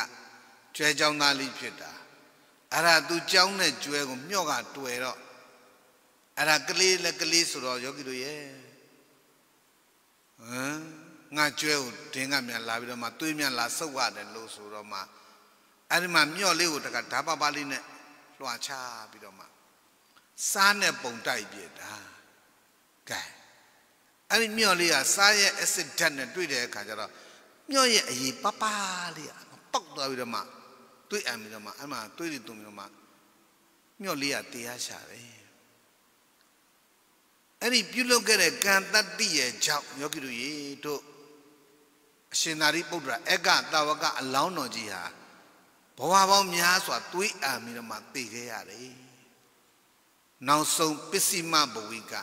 S2: ကျွဲเจ้าသားလေးဖြစ်တာ။အဲ့ဒါသူကြောင်းတဲ့ကျွဲကိုမြော့ကတွေ့တော့အဲ့ဒါကလေးလက်ကလေးဆိုတော့ယောဂီတို့ရဲ့ဟမ်ငါကျွဲကိုဒင်းကမြန်လာပြီးတော့မှသွေးမြန်လာဆုပ်ရတယ်လို့ဆိုတော့မှအဲ့ဒီမှာမြော့လေးကိုတကဓာပပလေးနဲ့လွှာချပြီးတော့မှစားနဲ့ပုံတိုက်ပြတာကဲအဲ့ဒီမြော့လေးကစားရဲ့ acid ဓာတ်နဲ့တွေ့တဲ့အခါကျတော့မြော့ရဲ့အရေးပပလေးကပေါက်သွားပြီးတော့မှတွေးအံပြီးတော့မှအဲ့မှာတွေးတွေတုံပြီးတော့မှမြော့လေးရတရားရှာတယ်အဲ့ဒီပြုလုပ်ခဲ့တဲ့ကံတတ္တိရဲ့ကြောင့်ယောဂီတို့ရေတို့အရှင်သာရိပုတ္တရာအက္ခတာဝကအလောင်းတော်ကြီးဟာဘဝပေါင်းများစွာတွေးအံပြီးတော့မှသိခဲ့ရတယ်နောက်ဆုံးပစ္စည်းမဘဝိက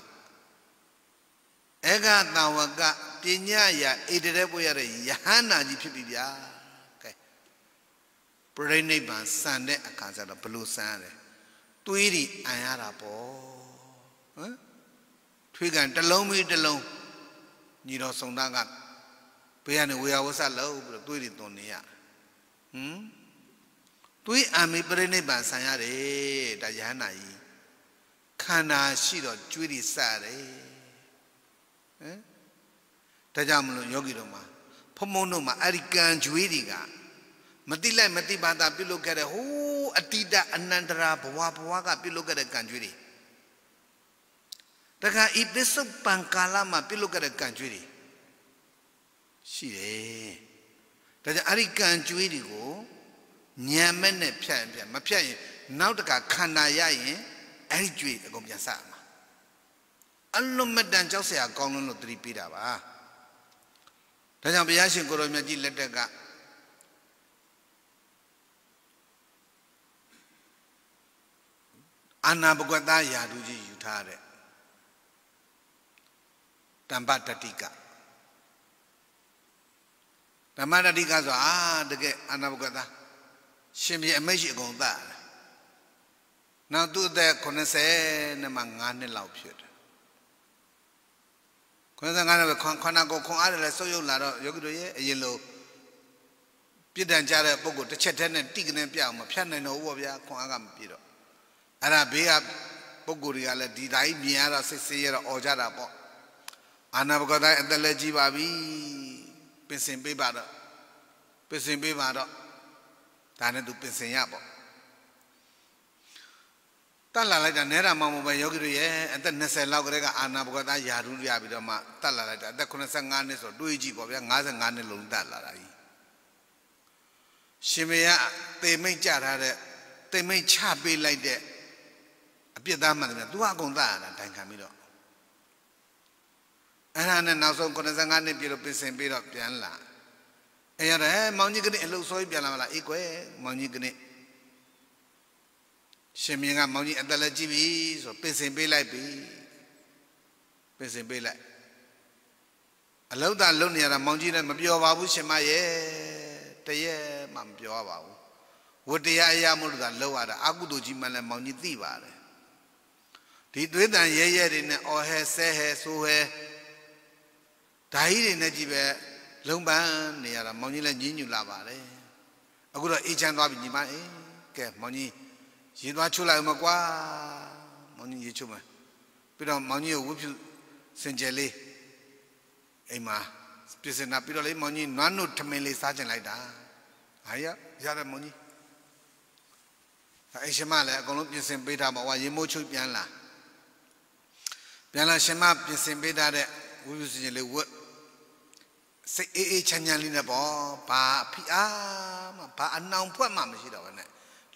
S2: အက္ခတာဝကပညာရာဣတရေပွေရတဲ့ယဟန္တာကြီးဖြစ်ပြီဗျာပရိနိဗ္ဗာန်ဆန်တဲ့အခါကျတော့ဘလို့ဆန်ရလဲသွေးတွေအံရတာပေါ့ဟမ်ထွေးကန်တစ်လုံးပြီးတစ်လုံးညီတော်စုံသားကဘေးကနေဝေယဝဆလောက်ပြီးတော့သွေးတွေသွန်နေရဟမ်သွေးအံပြီးပရိနိဗ္ဗာန်ဆန်ရတယ်ဒါယဟနာကြီးခန္ဓာရှိတော့ကြွေးတွေစရတယ်ဟမ်ဒါကြောင့်မလို့ယောဂီတို့မှာဖုံဖုံတို့မှာအဲဒီကံကြွေးတွေကမတိလိုက်မတိပါတာပြုလုပ်ခဲ့တဲ့ဟိုးအတိတအနန္တရာဘဝဘဝကပြုလုပ်ခဲ့တဲ့ကံကြွေးတွေတခါဤပစ္စုပန်ကာလမှာပြုလုပ်ခဲ့တဲ့ကံကြွေးတွေရှိတယ်ဒါကြောင့်အဲ့ဒီကံကြွေးတွေကိုညံမဲ့နဲ့ဖြတ်ရင်ဖြတ်မဖြတ်ရင်နောက်တခါခန္ဓာရရင်အဲ့ဒီကြွေးအကုန်ပြန်ဆက်ရမှာအလွန်မတန်ကြောက်စရာကောင်းလွန်းလို့သတိပေးတာပါဒါကြောင့်ဘုရားရှင်ကိုရောမြတ်ကြီးလက်ထက်ကအာနာပကတရာထူးကြီးယူထားတဲ့တမ္ပတတိကဓမ္မတတိကဆိုအာတကယ်အာနာပကတရှင်ပြေအမိတ်ရှိအကုန်သတ်နောက်သူ့အသက်80နဲ့မှ9နှစ်လောက်ဖြစ်တယ်85နဲ့ပဲခွန်ခန္ဓာကိုယ်ခွန်အားတယ်လဲဆုပ်ယုပ်လာတော့ယောဂီတို့ရဲ့အရင်လိုပြစ်ဒဏ်ကြတဲ့ပုံကိုတစ်ချက်တည်းနဲ့တိကနေပြအောင်မဖြတ်နိုင်တော့ဘူးဗျာခွန်အားကမပြည့်တော့အဲ့ဒါဘေးကပုံကိုယ်တွေကလည်းဒီတိုင်းမြင်ရတာစိတ်ဆင်းရဲတော့អော်ကြတာပေါ့အာနာဘဂတိုင်းအသက်လည်းကြီးပါပြီပင်စင်ပေးပါတော့ပင်စင်ပေးပါတော့ဒါနဲ့သူပင်စင်ရပေါ့တတ်လာလိုက်တာနဲတာမှမဟုတ်ပဲယောဂီတို့ရဲ့အသက်20လောက်ကလေးကအာနာဘဂတာယာဓုရပြီးတော့မှတတ်လာလိုက်တာအသက်85နှစ်ဆိုတွေးကြည့်ပေါ့ဗျာ55နှစ်လုံးတတ်လာတာကြီးရှင်မရတေမိတ်ကြထားတဲ့တေမိတ်ချပေးလိုက်တဲ့ပြစ်သားမှန်တယ်ဗျသူကအကုန်သားရတာတိုင်ခံပြီးတော့အဲ့ဒါနဲ့နောက်ဆုံး85နှစ်ပြည့်လို့ပြင်ဆင်ပြီးတော့ပြန်လာအဲ့ရတယ်မောင်ကြီးကနေအလှုပ်ဆော်ကြီးပြန်လာမလားအေးကွယ်မောင်ကြီးကနေရှင်မင်းကမောင်ကြီးအသက်လက်ကြီးပြီဆိုပြင်ဆင်ပေးလိုက်ပြီပြင်ဆင်ပေးလိုက်အလုတ်တာလုံနေရတာမောင်ကြီးလည်းမပြောပါဘူးရှင်မရဲ့တရက်မှမပြောပါဘူးဝတ္တရားအရာမလို့သာလောက်ရတာအကုသိုလ်ကြီးမှလည်းမောင်ကြီးသိပါတယ်ဒီသွေးတန်ရဲရဲတွေနဲ့အော်ဟဲဆဲဟဲဆိုဟဲဓာကြီးတွေနဲ့ကြည့်ပဲလုံပန်းနေရတာမောင်ကြီးလည်းညင်းညူလာပါတယ်အခုတော့အေးချမ်းသွားပြီညီမအေးကဲမောင်ကြီးရေသွားချိုးလိုက်မကွာမောင်ကြီးရေချိုးမယ်ပြီးတော့မောင်ကြီးကိုဝတ်ဖြူစင်ကြယ်လေးအိမ်မှာပြင်စင်တာပြီးတော့လေမောင်ကြီးနွားနုတ်ထမင်းလေးစားကျင်လိုက်တာဟာရရတယ်မောင်ကြီးအဲရှင်မလည်းအကုန်လုံးပြင်ဆင်ပေးထားပါဟိုရေမိုးချုပ်ပြန်လာပြန်လာရှင်မပြင်ဆင်ပေးထားတဲ့ဝိပုစဉ္ဇလေးဝတ်စိတ်အေးအေးချမ်းချမ်းလေးနဲ့ပေါ့ဘာဖိအားမှဘာအနှောင်ဖွဲ့မှမရှိတော့ဘဲနဲ့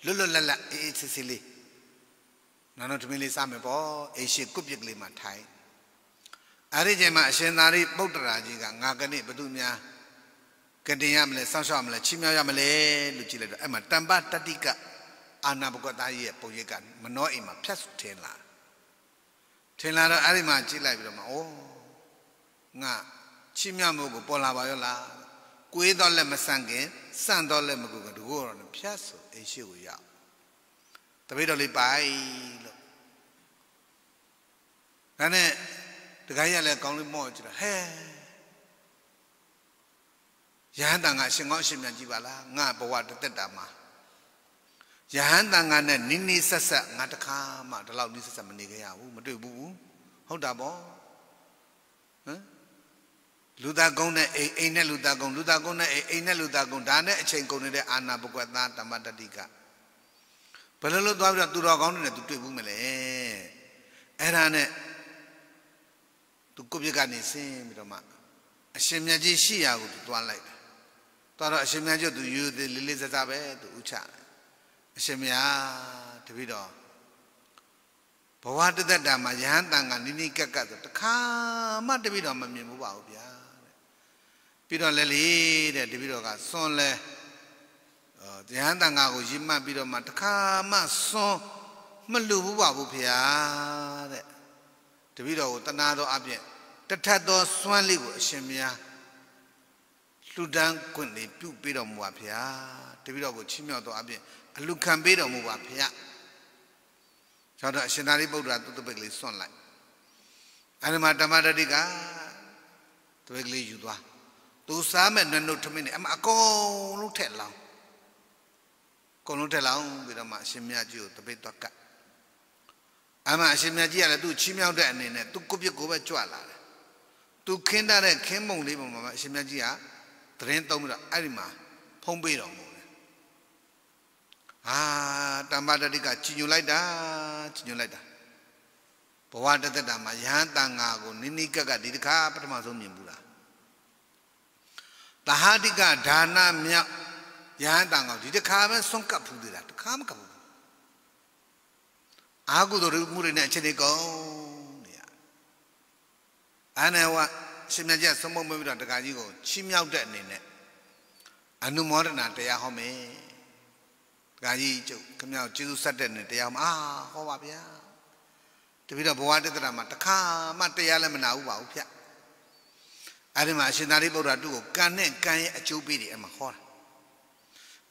S2: လွတ်လွတ်လပ်လပ်အေးအေးဆေးဆေးလေးနာနောတမင်းလေးစမယ်ပေါ့အေးရှိကုပြစ်ကလေးမှထိုင်အဲ့ဒီချိန်မှာအရှင်သာရိပုတ္တရာကြီးကငါကနေ့ဘသူများကတင်ရမလဲစောင့်ရှောက်ရမလဲချီးမြှောက်ရမလဲလို့ကြည့်လိုက်တော့အဲ့မှာတမ္ပတတ္တိကအာနာဘဂဝတာရဲ့ပုံရိပ်ကမနောအိမ်မှာဖြတ်ထင်းလာတယ်ထင်လာတော့အဲ့ဒီမှာကြည့်လိုက်ပြီးတော့မှဩငါချစ်မြတ်မှုကိုပေါ်လာပါရောလားကွေးတော့လည်းမဆန့်ခင်စန့်တော့လည်းမကူကတကူတော့ဖြတ်ဆိုအိမ်ရှိကိုရောက်တပိတ်တော်လေးပိုင်လို့ဒါနဲ့တခိုင်းရလည်းကောင်းလေးမော့ကြည့်တော့ဟဲရဟန်းတန်ကအရှင်ကောင်းအရှင်မြတ်ကြည့်ပါလားငါဘဝတသက်တာမှာယဟန်တန်ခါနဲ့နင်းနေဆက်ဆက်ငါတခါမှဒီလောက်နေဆက်ဆက်မနေခဲ့ရဘူးမတွေ့ဘူးဟုတ်တာပေါ့ဟမ်လူသားကုန်းနဲ့အိမ်အိမ်နဲ့လူသားကုန်းလူသားကုန်းနဲ့အိမ်အိမ်နဲ့လူသားကုန်းဒါနဲ့အချိန်ကုန်နေတဲ့အာနာပကွက်သားဓမ္မတတိကဘယ်လိုလုပ်သွားပြီးတော့သူတော်ကောင်းတွေနဲ့သူတွေ့ဘူးမလဲအဲ့ဒါနဲ့သူကိုပြစ်ကနေဆင်းပြီးတော့မှအရှင်မြတ်ကြီးရှိရာကိုသူသွားလိုက်တာသွားတော့အရှင်မြတ်ကြီးသူယူသေးလေးလေးစားစားပဲသူဥချတယ်အရှင်မြတ်တပည့်တော်ဘဝတသက်တာမှာယဟန်တန်ကနိနိကက်ကက်ဆိုတခါမှတပည့်တော်မမြင်ဘူးပါဘူးဗျာတဲ့ပြီးတော့လည်းလေတဲ့တပည့်တော်ကစွန်လဲယဟန်တန်ကကိုရိမတ်ပြီးတော့မှတခါမှစွန်မလူဘူးပါဘူးဗျာတဲ့တပည့်တော်ကိုတနာတော်အပြင်တထက်သောစွမ်းလေးကိုအရှင်မြတ်လှူဒန်းခွင့်လေးပြုပေးတော်မူပါဗျာတပည့်တော်ကိုချီးမြှောက်တော်အပြင်အလူခံပေးတော်မူပါဖခင်။ကျောင်းတော်အရှင်သာရိပုတ္တရာသူတပိတ်လေးစွန့်လိုက်။အဲဒီမှာဓမ္မတတိကတပိတ်လေးယူသွား။သူစားမဲ့နှုတ်ထမင်းနဲ့အမအကုန်လုံးထက်လောင်း။အကုန်လုံးထက်လောင်းပြီးတော့မှအရှင်မြတ်ကြီးကိုတပိတ်တော့ကပ်။အမအရှင်မြတ်ကြီးကလည်းသူ့ချီးမြှောက်တဲ့အနေနဲ့သူ့ကိုပြစ်ကိုပဲကြွလာတယ်။သူခင်းတဲ့ခင်းမုံလေးပုံမှာအရှင်မြတ်ကြီးကသတင်းသုံးပြီးတော့အဲ့ဒီမှာဖုံးပေးတော်မူအာတမ္ပတတိကချီညွလိုက်တာချီညွလိုက်တာဘဝတသက်တာမှာယဟန်တန်ငါကိုနိနိကက်ကဒီတစ်ခါပထမဆုံးမြင်ဘူးလားတဟာတိကဒါနမြောက်ယဟန်တန်ငါဒီတစ်ခါပဲဆုံးကပ်ဖူးသေးတာတစ်ခါမကပ်ဘူးအာဟုတို့မှုတွေနဲ့အချက်တွေကုန်နေရအနဝရှင်မြတ်ကြီးဆုံးမွေးပြီးတော့တခါကြီးကိုချီးမြှောက်တဲ့အနေနဲ့အနုမောဒနာတရားဟောမယ်ဒကာကြီးကျုပ်ခမရောက်ကျေးဇူးဆက်တဲ့နဲ့တရားမအားဟောပါဗျာတပိတော့ဘဝတက္ကရာမှာတခါမှတရားလည်းမနာဘူးပါဘူးဗျအဲ့ဒီမှာအရှင်သာရိပုတ္တရာသူ့ကိုကံနဲ့ကံရဲ့အကျိုးပေးတယ်အမှဟောတာ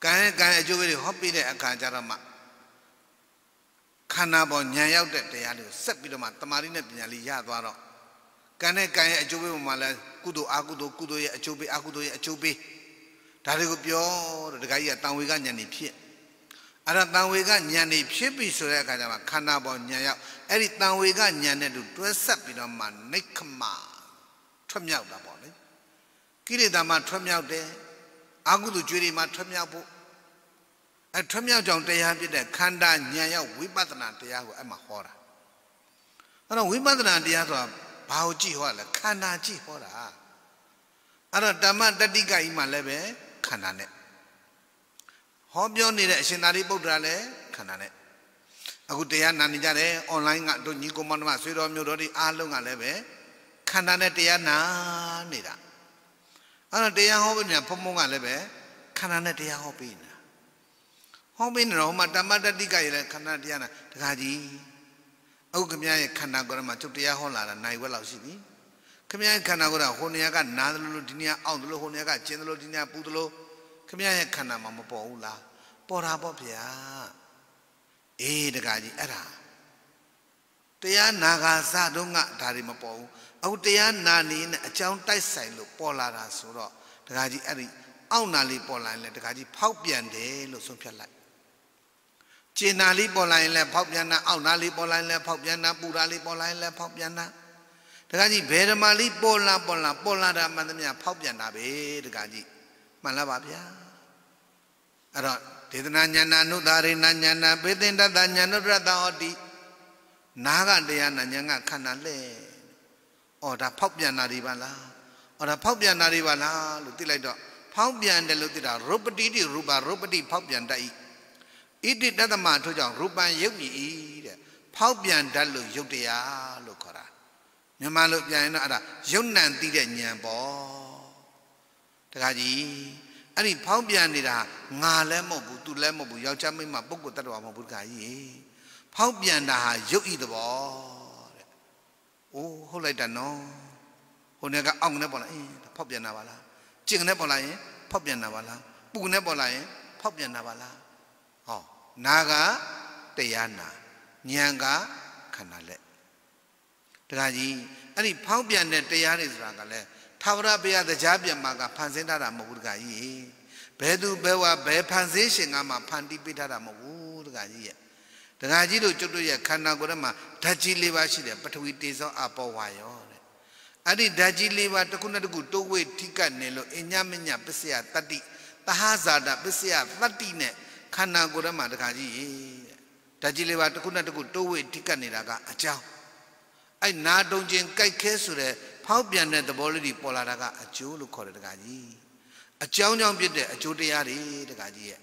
S2: ကံရဲ့ကံအကျိုးပေးတယ်ဟောပေးတဲ့အခါကျတော့မှခန္ဓာပေါ်ညံရောက်တဲ့တရားလေးကိုဆက်ပြီးတော့မှတမာရီနဲ့ပညာလေးရသွားတော့ကံနဲ့ကံရဲ့အကျိုးပေးပုံမှာလဲကုသိုလ်အကုသိုလ်ကုသိုလ်ရဲ့အကျိုးပေးအကုသိုလ်ရဲ့အကျိုးပေးဒါတွေကိုပြောတော့ဒကာကြီးကတန်ဝေကညံနေဖြစ်အဲ့ဒါတန်ဝေကညံနေဖြစ်ပြီဆိုတဲ့အခါကျမှခန္ဓာပေါ်ညံရောက်အဲ့ဒီတန်ဝေကညံတဲ့သူတွဲဆက်ပြီးတော့မှနိခမထွက်မြောက်တာပေါ့လေကိလေသာမှထွက်မြောက်တယ်အာဟုသူကြွေတွေမှထွက်မြောက်ဖို့အထွတ်မြောက်ကြောင့်တရားဖြစ်တဲ့ခန္ဓာဉာဏ်ရောက်ဝိပဿနာတရားကိုအဲ့မှာဟောတာအဲ့တော့ဝိပဿနာတရားဆိုတာဘာကိုကြည့်ဟောလဲခန္ဓာကြည့်ဟောတာအဲ့တော့ဓမ္မတတိကကြီးမှလည်းပဲခန္ဓာနဲ့ဟောပြောနေတဲ့အရှင်သာရိပုတ္တရာလည်းခန္ဓာနဲ့အခုတရားနာနေကြတယ်အွန်လိုင်းကတို့ညီကောင်မတို့ဆွေတော်မျိုးတော်တွေအားလုံးကလည်းပဲခန္ဓာနဲ့တရားနာနေတာအဲ့တော့တရားဟောပေးနေတာဖုံဖုံကလည်းပဲခန္ဓာနဲ့တရားဟောပေးနေတာဟောပေးနေတော့ဟိုမှာတမတ္တတိကရလည်းခန္ဓာတရားနာတခါကြီးအခုခမရဲ့ခန္ဓာကိုယ်မှာသူတရားဟောလာတာနိုင်ဝက်လောက်ရှိပြီခမရဲ့ခန္ဓာကိုယ်ကဟိုနေရာကနားသလိုလိုဒီနေရာအောင့်သလိုဟိုနေရာကကျင်းသလိုဒီနေရာပူသလိုခမရဲ့ခန္ဓာမှာမပေါ်ဘူးလားပေါ်တာပေါ့ဗျာအေးတကကြီးအဲ့ဒါတရားနာခါစတော့ငါဒါတွေမပေါ်ဘူးအခုတရားနာနေနဲ့အကြောင်းတိုက်ဆိုင်လို့ပေါ်လာတာဆိုတော့တကကြီးအဲ့ဒီအောက်နာလေးပေါ်လာရင်လည်းတကကြီးဖောက်ပြန်တယ်လို့ဆုံးဖြတ်လိုက်ကျင်နာလေးပေါ်လာရင်လည်းဖောက်ပြန်တာအောက်နာလေးပေါ်လာရင်လည်းဖောက်ပြန်တာပူရာလေးပေါ်လာရင်လည်းဖောက်ပြန်တာတကကြီးဘယ်ဓမ္မလေးပေါ်လာပေါ်လာပေါ်လာတာမှန်သမျှဖောက်ပြန်တာပဲတကကြီးမှန်လားပါဗျာအဲ့တော့ဒေသနာဉာဏနုသာရိနာဉာဏပေသင်တတဉာဏုတရတဟောတိနာကတရားနာဉာဏ်ကခန္ဓာလဲအော်ဒါဖောက်ပြန်တာတွေပါလားအော်ဒါဖောက်ပြန်တာတွေပါလားလို့သိလိုက်တော့ဖောက်ပြန်တယ်လို့သိတာရုပတိတိရူပရုပတိဖောက်ပြန်တတ်၏ဣတိတသမထို့ကြောင့်ရူပံယုတ်ကြည်၏တဲ့ဖောက်ပြန်တတ်လို့ယုတ်တရားလို့ခေါ်တာမြန်မာလိုပြန်ရင်တော့အဲ့ဒါယုတ်နံသိတဲ့ဉာဏ်ပေါ့တခါကြီးအဲ့ဒီဖောင်းပြန်နေတာငါလည်းမဟုတ်ဘူးသူလည်းမဟုတ်ဘူးယောက်ျားမိန်းမပုဂ္ဂိုလ်တ attva မဟုတ်ဘူးတခါကြီးဖောင်းပြန်တာဟာရုပ်ဤသဘောတဲ့။အိုးဟုတ်လိုက်တာနော်။ဟိုနေကအောင့်နေပေါ်လာအင်းဖောက်ပြန်တာပါလား။ကျင့်နေပေါ်လာရင် ဖောက်ပြန်တာပါလား။ပူနေပေါ်လာရင်ဖောက်ပြန်တာပါလား။ဟောနာကတရားနာဉာဏ်ကခန္ဓာလက်။တခါကြီးအဲ့ဒီဖောင်းပြန်တဲ့တရားတွေဆိုတာကလည်းထာဝရဘုရားတရားပြန်မှာကဖန်ဆင်းထားတာမဟုတ်ဘူးတခါကြီးဘယ်သူဘယ်ဝါဘယ်ဖန်ဆင်းရှင်ကမှဖန်တီးပေးထားတာမဟုတ်ဘူးတခါကြီးရဲ့တခါကြီးတို့ကျွတ်တို့ရဲ့ခန္ဓာကိုယ်ထဲမှာဓာတ်ကြီးလေးပါရှိတယ်ပထဝီတေဇောအပေါ်ဝါယောတဲ့အဲ့ဒီဓာတ်ကြီးလေးပါတစ်ခုနဲ့တစ်ခုတိုးဝေထိကတ်နေလို့အညမညပစ္စယတတ္တိတဟဇာတပစ္စယတတ္တိနဲ့ခန္ဓာကိုယ်ထဲမှာတခါကြီးဓာတ်ကြီးလေးပါတစ်ခုနဲ့တစ်ခုတိုးဝေထိကတ်နေတာကအကြောင်းအဲ့နာတုံကျင်ကြိုက်ခဲဆိုတဲ့ဖောက်ပြန်တဲ့သဘောလေးတွေပေါ်လာတာကအကျိုးလို့ခေါ်တယ်တခါကြီးအကြောင်းကြောင့်ဖြစ်တဲ့အကျိုးတရားတွေတခါကြီးရဲ့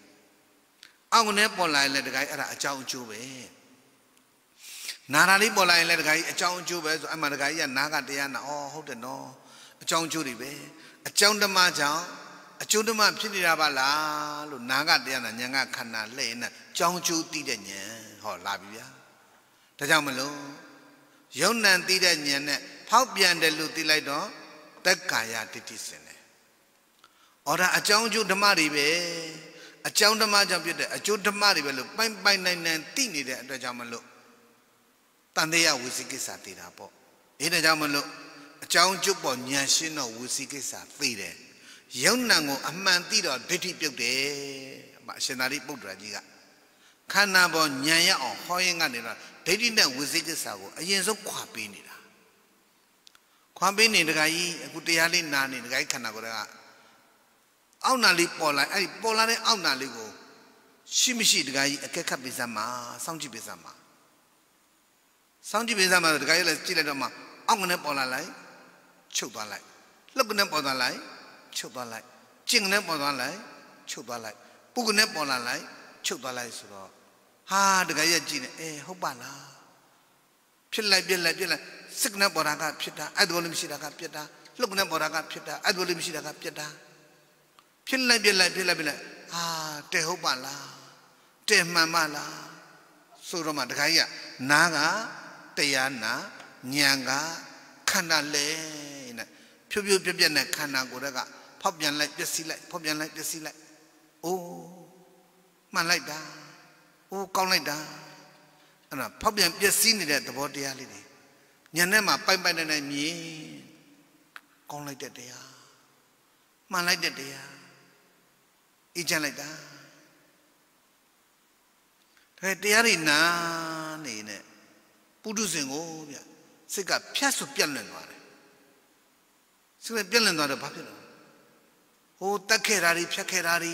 S2: အောက်ကနေပေါ်လာရင်လည်းတခါကြီးအဲ့ဒါအကြောင်းအကျိုးပဲနာရာလေးပေါ်လာရင်လည်းတခါကြီးအကြောင်းအကျိုးပဲဆိုအဲ့မှာတခါကြီးကနာကတရားနာအော်ဟုတ်တယ်နော်အကြောင်းအကျိုးတွေပဲအကြောင်းဓမ္မကြောင့်အကျိုးဓမ္မဖြစ်နေတာပါလားလို့နာကတရားနာညာကခန္ဓာလဲ့နေကြောင်းကျိုးသိတဲ့ညာဟောလာပြီဗျာဒါကြောင့်မလို့ယုံ nant သိတဲ့ညာနဲ့ဖောက်ပြန်တယ်လို့သိလိုက်တော့သက်ကာယတတိစင်တယ်။အော်ဒါအကြောင်းအကျိုးဓမ္မတွေပဲအကြောင်းဓမ္မကြောင့်ဖြစ်တဲ့အကျိုးဓမ္မတွေပဲလို့ပိုင်ပိုင်နိုင်နိုင်သိနေတဲ့အတွက်ကြောင့်မလို့တန်တရားဝစီကိစ္စသိတာပေါ့။အဲဒါကြောင့်မလို့အကြောင်းကျုပ်ပေါ်ဉာဏ်ရှင်းတော့ဝစီကိစ္စသိတယ်။ယုံနံကိုအမှန်သိတော့ဒိဋ္ဌိပြုတ်တယ်။အရှင်သာရိပုတ္တရာကြီးကခန္ဓာပေါ်ဉာဏ်ရအောင်ဟောရင်ကနေတော့ဒိဋ္ဌိနဲ့ဝစီကိစ္စကိုအရင်ဆုံးခွာပေးနေတာခွမ်းပေးနေတခါကြီးအခုတရားလေးနာနေတခါကြီးခန္ဓာကိုယ်ကအောက်နာလေးပေါ်လာအဲ့ဒီပေါ်လာတဲ့အောက်နာလေးကိုရှိမရှိတခါကြီးအကက်ခတ်ပေးစမ်းပါစောင့်ကြည့်ပေးစမ်းပါစောင့်ကြည့်ပေးစမ်းပါတခါကြီးလည်းကြည့်လိုက်တော့မှအောက်ကနေပေါ်လာလိုက်ချုပ်သွားလိုက်လှုပ်ကနေပေါ်သွားလိုက်ချုပ်သွားလိုက်ကျင့်ကနေပေါ်သွားလိုက်ချုပ်သွားလိုက်ပုကနေပေါ်လာလိုက်ချုပ်သွားလိုက်ဆိုတော့ဟာတခါကြီးကကြည့်နေအဲဟုတ်ပါလားဖြစ်လိုက်ပြက်လိုက်ပြက်လိုက်စိတ်နဲ့ပေါ်တာကဖြစ်တာအဲ့ဒါလို့မရှိတာကပြက်တာလှုပ်နဲ့ပေါ်တာကဖြစ်တာအဲ့ဒါလို့မရှိတာကပြက်တာဖြစ်လိုက်ပြက်လိုက်ဖြစ်လိုက်ပြက်လိုက်အာတဲ့ဟုတ်ပါလားတဲ့မှန်ပါလားဆိုတော့မှတခါကြီးကနားကတရားနာဉာဏ်ကခန္ဓာလဲနဲ့ဖြူဖြူပြက်ပြက်နဲ့ခန္ဓာကိုယ်ကဖောက်ပြန်လိုက်ပျက်စီးလိုက်ဖောက်ပြန်လိုက်ပျက်စီးလိုက်အိုးမှန်လိုက်တာအိုးကောင်းလိုက်တာအဲ့ဒါဖောက်ပြန်ပျက်စီးနေတဲ့သဘောတရားလေးတွေညံနဲ့မှပိုင်ပိုင်နဲ့နဲ့မြင်ကောင်းလိုက်တဲ့တရားမှန်လိုက်တဲ့တရားအေးချမ်းလိုက်တာဒါတရားတွေနာနေနဲ့ပုထုဇဉ်ကိုဗျစိတ်ကဖြတ်ဆိုပြက်လွင်သွားတယ်စိတ်ကပြက်လွင်သွားတော့ဘာဖြစ်လဲဟိုတက်ခဲ့တာတွေဖြတ်ခဲ့တာတွေ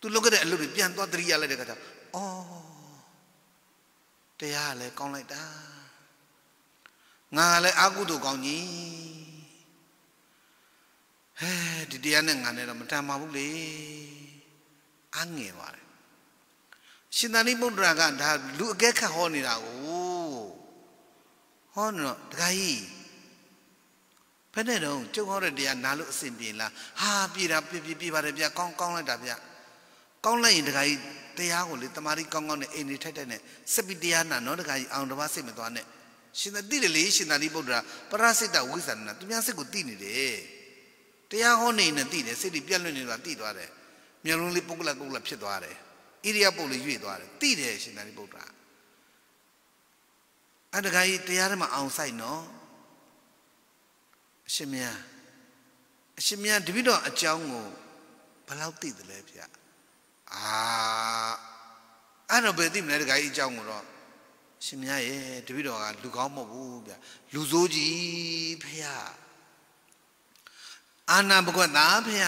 S2: သူလုပ်ခဲ့တဲ့အလုပ်တွေပြန်သွားတရိယာလိုက်တဲ့ခါကျတော့အော်တရားလည်းကောင်းလိုက်တာငါလည်းအာကုသို့ကောင်းကြီးဟဲဒီတရားနဲ့ငါနဲ့တော့မတန်ပါဘူးလေအငယ်ပါတယ်ရှင်သာရိပုတ္တရာကဒါလူအကဲခတ်ဟောနေတာကိုဟောနေတော့တခါကြီးဖက်နဲ့တော့ကျုပ်ဟောတဲ့တရားနားလို့အဆင်ပြေလားဟာပြေတာပြေပြေပြေပါတယ်ဗျကောင်းကောင်းလိုက်တာဗျကောင်းလိုက်ရင်တခါကြီးတရားကိုလေတမာရီကောင်းကောင်းနဲ့အိမ်နေထိုက်တဲ့နဲ့စပိတရားနာနော်တခါကြီးအောင်တစ်ပါးစိတ်မသွားနဲ့ရှင်သာတိတယ်လေရှင်သာတိပုတ္တရာပရစိတဝိသန္နာသူများစိတ်ကိုသိနေတယ်တရားဟောနေနေသိတယ်စိတ်တွေပြက်လွင့်နေတာသိသွားတယ်မျက်လုံးလေးပုဂ္ဂလကုက္ကလဖြစ်သွားတယ်ဣရိယာပုတ်လေးရွေ့သွားတယ်သိတယ်ရှင်သာတိပုတ္တရာအဲ့တခါကြီးတရားထဲမှာအောင်ဆိုင်နော်အရှင်မြတ်အရှင်မြတ်တပိတော့အကြောင်းကိုဘယ်လောက်သိတယ်လဲဗျာအာအဲ့တော့ဘယ်သိမလဲတခါကြီးအကြောင်းကိုတော့ရှင်မရဲ့တပည့်တော်ကလူကောင်းမဟုတ်ဘူးဗျလူဆိုးကြီးဖေရအာနာဘဂဝတာဖေရ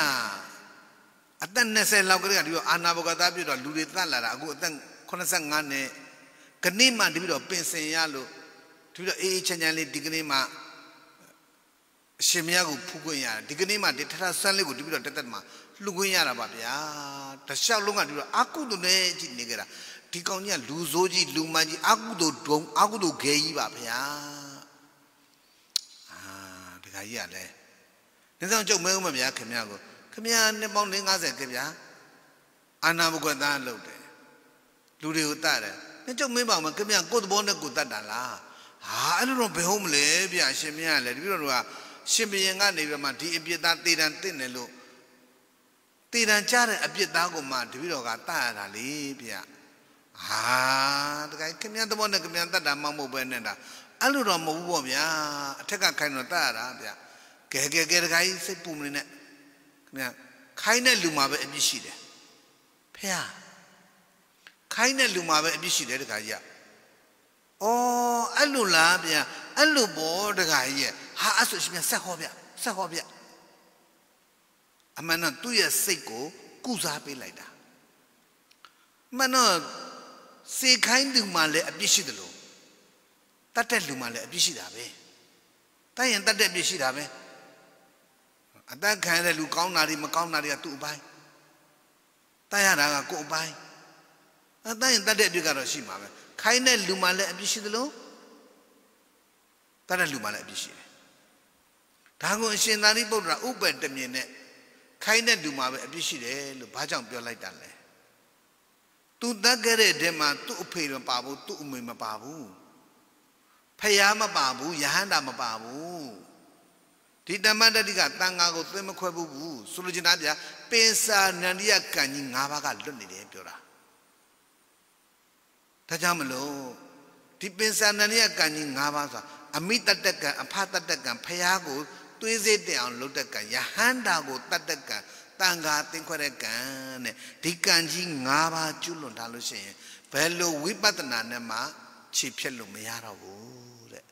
S2: အသက်20လောက်ကလေးကဒီတော့အာနာဘဂဝတာပြတော့လူတွေတတ်လာတာအခုအသက်85နဲ့ကနေ့မှတပည့်တော်ပင်စင်ရလို့တပည့်တော်အေးအေးချမ်းချမ်းလေးဒီကနေ့မှအရှင်မရကိုဖူးခွင့်ရတယ်ဒီကနေ့မှဒီထထဆန်းလေးကိုတပည့်တော်တက်တက်မှာလှူခွင့်ရတာပါဗျာတခြားလုံးကတူတာအကုသိုလ်နဲ့ကြည့်နေကြတာဒီကောင်ကြီးကလူဆိုးကြီးလူမကြီးအကုသိုလ်ဒုံအကုသိုလ်ခဲကြီးပါဗျာအာဒကာကြီးကလည်းနေဆောင်ကြုံမဲဦးမဗျာခင်ဗျာကိုခင်ဗျာနှစ်ပေါင်း50ခင်ဗျာအာနာဘုကသားလုပ်တယ်လူတွေကိုတတ်တယ်နေကြုံမင်းပါမခင်ဗျာကိုယ်သဘောနဲ့ကိုယ်တတ်တာလားဟာအဲ့လိုတော့ဘယ်ဟုတ်မလဲဗျာရှင်မင်းကလည်းတပည့်တော်ကရှင်ဘုရင်ကနေပြီးမှဒီအပြစ်သားတေတံတင့်တယ်လို့တည်တံကြတဲ့အပြစ်သားကိုမှတပည့်တော်ကတတ်ရတာလေဗျဟာတကယ်ခင်ဗျားသဘောနဲ့ခင်ဗျားတတ်တာမှမဟုတ်ပဲနဲ့တာအဲ့လိုတော့မဟုတ်ဘူးပေါ့ဗျာအထက်ကခိုင်းတော့တတ်ရတာဗျကဲကဲကဲတကယ်စိတ်ပူမနေနဲ့ခင်ဗျားခိုင်းတဲ့လူမှာပဲအပြစ်ရှိတယ်ဖေဟာခိုင်းတဲ့လူမှာပဲအပြစ်ရှိတယ်တခါကြီးက။အော်အဲ့လိုလားဗျာအဲ့လိုပေါ့တခါကြီးရဲ့ဟာအဲ့ဆိုရှင်ပြန်ဆက်ဟောဗျဆက်ဟောဗျအမှန်တော့သူ့ရဲ့စိတ်ကိုကုစားပေးလိုက်တာမှန်တော့စေခိုင်းသူမှလည်းအပြစ်ရှိတယ်လို့တတ်တဲ့လူမှလည်းအပြစ်ရှိတာပဲတတ်ရင်တတ်တဲ့အပြစ်ရှိတာပဲအသက်ခံရတဲ့လူကောင်းတာတွေမကောင်းတာတွေကသူ့အပိုင်းတတ်ရတာကကိုယ်အပိုင်းအသက်ရင်တတ်တဲ့အပြစ်ကတော့ရှိမှာပဲခိုင်းတဲ့လူမှလည်းအပြစ်ရှိတယ်လို့တတ်တဲ့လူမှလည်းအပြစ်ရှိတယ်ဒါကိုအရှင်သာရိပုတ္တရာဥပ္ပတမြင်နဲ့ခိုင်းတဲ့လူမှာပဲအပြစ်ရှိတယ်လို့ဘာကြောင့်ပြောလိုက်တာလဲသူတတ်ခဲ့တဲ့တဲမှာသူ့အဖေမပါဘူးသူ့အမေမပါဘူးဖယားမပါဘူးယဟန္တာမပါဘူးဒီတမန်တတိကတန်ဃာကိုသွင်းမခွဲဘူးဘူးဆိုလိုချင်တာဗျာပင်စာနန္ဒီယကံကြီး၅ပါးကလွတ်နေတယ်ပြောတာဒါကြောင့်မလို့ဒီပင်စာနန္ဒီယကံကြီး၅ပါးဆိုတာအမိတတကံအဖတတကံဖယားကိုသွေးစေးတက်အောင်လုပ်တတ်ကံယဟန္တာကိုတတ်တတ်ကံတန်ခါသင်ခွဲတဲ့ကံတဲ့ဒီကံကြီး၅ပါးကျွလွန်ထားလို့ရှိရင်ဘယ်လိုဝိပဿနာနဲ့မှခြေဖြတ်လို့မရတော့ဘူးတဲ့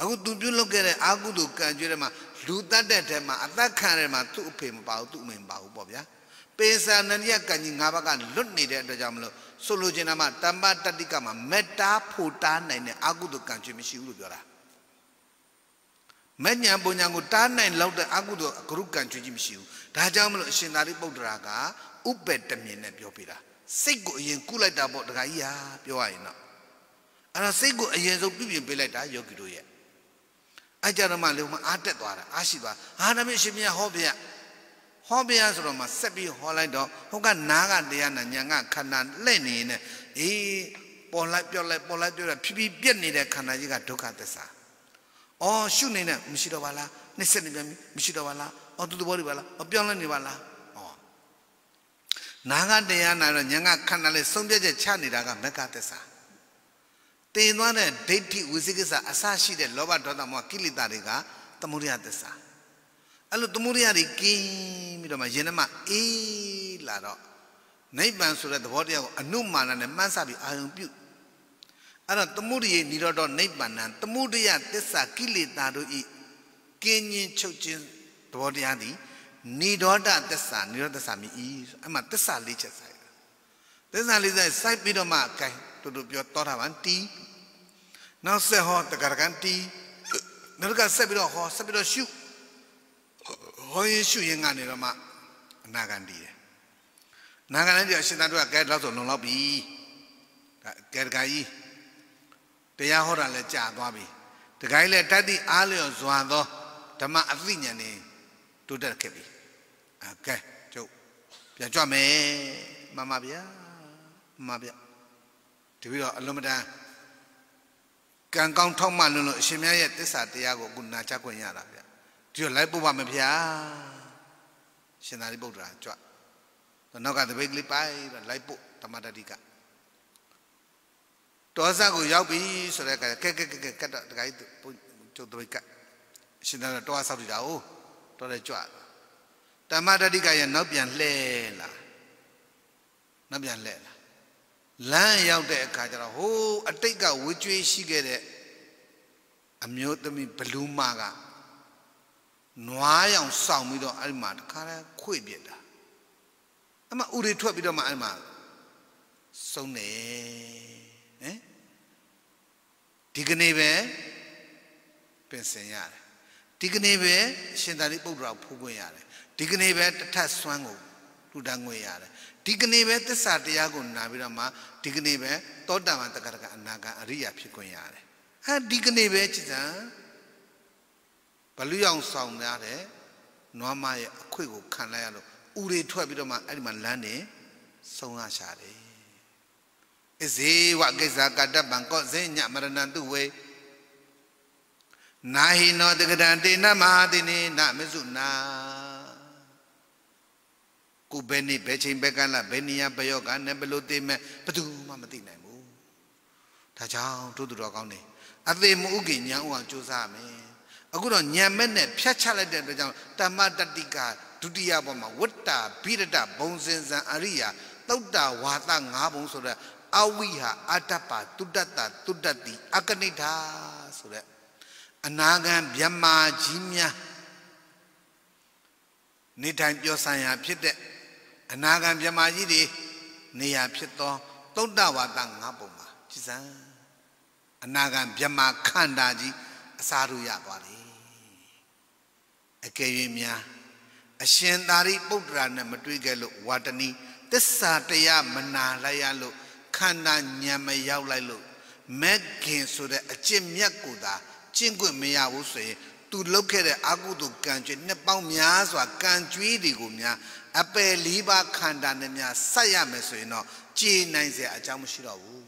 S2: အခုသူပြုလုပ်ခဲ့တဲ့အာကုသိုလ်ကံကျွဲထဲမှာလူတတ်တဲ့ထဲမှာအသက်ခံထဲမှာသူ့အဖေမပါဘူးသူ့အမေမပါဘူးပေါ့ဗျာပေစာနရိယကံကြီး၅ပါးကလွတ်နေတဲ့အတွက်ကြောင့်မလို့ဆိုလိုချင်တာမှတမ္ပတတ္တိကမှာမေတ္တာဖို့တားနိုင်တဲ့အာကုသိုလ်ကံကျွဲမရှိဘူးလို့ပြောတာမညံပုံညာကိုတားနိုင်လောက်တဲ့အကုသိုလ်ဂရုကံချွေးကြီးမရှိဘူးဒါကြောင့်မလို့အရှင်သာရိပုတ္တရာကဥပ္ပတမြင်နဲ့ပြောပြတာစိတ်ကိုအရင်ကုလိုက်တာပေါ့ဒကာကြီးဟာပြောရရင်တော့အဲ့ဒါစိတ်ကိုအရင်ဆုံးပြုပြင်ပေးလိုက်တာယောဂီတို့ရဲ့အကြရမလေမအားတက်သွားတာအားရှိသွားဟာနမေရှင်မြတ်ဟောပြဟောပြဆိုတော့မှဆက်ပြီးဟောလိုက်တော့ဟုတ်ကနားကတရားနာညာကခန္ဓာလက်နေနေအေးပေါ်လိုက်ပြောက်လိုက်ပေါ်လိုက်ပြောက်လိုက်ဖြည်းဖြည်းပြက်နေတဲ့ခန္ဓာကြီးကဒုက္ခသစ္စာအော်ရှုနေတဲ့မရှိတော့ပါလားနှစ်ဆက်နေပြန်ပြီမရှိတော့ပါလားအော်သူသဘောတွေပါလားအပြောင်းလဲနေပါလားအော်နာကတရားနာတော့ညာကခန္ဓာလေးဆုံးပြတ်ချက်ချနေတာကမက္ကသစ္စာတင်သွားတဲ့ဒိဋ္ဌိဝိသိကိစ္စအစရှိတဲ့လောဘဒေါသမောဟကိလေသာတွေကသမုဒယသစ္စာအဲ့လိုသမုဒယတွေကင်းပြီးတော့မှယင်နှမအေးလာတော့နိဗ္ဗာန်ဆိုတဲ့သဘောတရားကိုအနုမာနနဲ့မှန်းဆပြီးအာယုံပြုတ်အဲ့တော့သမှုရိယနိရောဓနိဗ္ဗာန်သမှုရိယသစ္စာကိလေသာတို့ဤကင်းညင်ချုပ်ခြင်းသဘောတရားသည်နိရောဓသစ္စာနိရောဓသစ္စာမြည်ဤအဲ့မှာသစ္စာလေးချက်ဆိုင်တာသစ္စာလေးချက်ဆိုင်ပြီးတော့မှအကိုင်းတို့တို့ပြောတော့တာပါတီနောက်ဆက်ဟောတကရကန်တီနောက်ကဆက်ပြီးတော့ဟောဆက်ပြီးတော့ရှုဟောရင်ရှုရင်ကနေတော့မှအနာကန်တီတယ်နာကန်လည်းပြောရှင်သာတို့ကကဲလောက်ဆိုလုံလောက်ပြီကဲတကကြီးတရားဟောတာလည်းကြာသွားပြီတကိုင်းလည်းတတ်သည့်အားလျော်စွာသောဓမ္မအသိဉာဏ်နဲ့တိုးတက်ခဲ့ပြီအကဲကျုပ်ပြန်ကြွမယ်မမဗျာမမဗျာတပည့်တော်အလွန်မတန်ကံကောင်းထောက်မှလွန်းလို့အရှင်မြတ်ရဲ့တစ္ဆာတရားကိုအခုနာချခွင့်ရတာဗျဒီတော့လိုက်ပို့ပါမဗျာရှင်သာရိပုတ္တရာကြွနောက်ကတပိတ်ကလေးပိုက်တော့လိုက်ပို့ဓမ္မတတိကဒေါသကိုရောက်ပြီဆိုတဲ့အခါကဲကဲကဲကဲကတ်တော့တခါကြီးကျုပ်တို့ကတ်ရှင်သာတော့ဆောက်တည်တာ哦တော်တယ်ကြွတမ္မတတိကရဲ့နောက်ပြန်လှဲလာနောက်ပြန်လှဲလာလမ်းရောက်တဲ့အခါကျတော့ဟိုးအတိတ်ကဝေကျွေးရှိခဲ့တဲ့အမျိုးသမီးဘလူးမကနွားရောင်စောင့်ပြီးတော့အဲ့ဒီမှာတခါတည်းခွေပြစ်တာအမဥတွေထွက်ပြီးတော့မှအဲ့ဒီမှာဆုံးတယ်မ်ဒီကနေ့ပဲပြင်ဆင်ရတယ်ဒီကနေ့ပဲအရှင်သာရိပုတ္တရာဖူးခွင့်ရတယ်ဒီကနေ့ပဲတထက်ဆွမ်းကိုလူတန်းခွင့်ရတယ်ဒီကနေ့ပဲသစ္စာတရားကိုနာပြီးတော့မှဒီကနေ့ပဲသောတာပန်တက္ကရာအနာဂံအရိယာဖြစ်ခွင့်ရတယ်အဲဒီကနေ့ပဲจิตံဘလူရောင်ဆောင်ရတဲ့နွားမရဲ့အခွေကိုခံလိုက်ရလို့ဥတွေထွက်ပြီးတော့မှအဲ့ဒီမှာလမ်းနေဆုံးရရှာတယ်အဇေဝကိစ္စကတ္တပံကောဇိညမရဏံတုဝေနာဟိနောတကဒံတေနမဟာတိနေနမစုနာကိုဘယ်နေ့ဘယ်ချိန်ဘယ်ကလဘယ်နေရာဘယ်ရောကနဲ့ဘယ်လိုသိမဲ့ဘသူမှမသိနိုင်ဘူးဒါကြောင့်တို့သူတော်ကောင်းတွေအသေးမဥက္ကညာဥအောင်ကြိုးစားရမယ်အခုတော့ညံမဲ့နဲ့ဖြတ်ချလိုက်တဲ့အတွက်ကြောင့်တမတတိကဒုတိယဘောမှာဝတ္တာဘိရတဘုံစင်စံအရိယာတုတ်တာဝါသ၅ဘုံဆိုတဲ့အဝိဟာအတ္တပါတုတ္တတတုတ္တတိအကနိဋ္ဌာဆိုတဲ့အနာဂံမြတ်မာကြီးများနေတိုင်းပြောဆိုင်ရာ ဖြစ်တဲ့အနာဂံမြတ်မာကြီးတွေနေရာဖြစ်သောသုတ္တဝါဒ၅ပုံမှာကြည်စံအနာဂံမြတ်မာခန္ဓာကြီးအစာရူရသွားတယ်အကယ်၍များ အရှင်သာရိပုတ္တရာနဲ့မတွေ့ခဲ့လို့ဝါတနီသစ္စာတရားမနာလိုက်ရလို့ခန္ဓာဉာဏ်မရောက်လိုက်လို့မက်ခင်ဆိုတဲ့အကျင့်မြတ်ကိုသာကျင့်ခွင့်မရဘူးဆိုရင် သူလုပ်ခဲ့တဲ့အကုသိုလ်ကံကြွေးနှစ်ပေါင်းများစွာကံကြွေးတွေကိုများအပယ်လေးပါးခန္ဓာနဲ့များဆက်ရမယ်ဆိုရင်တော့ကြေနိုင်စရာအကြောင်းမရှိတော့ဘူး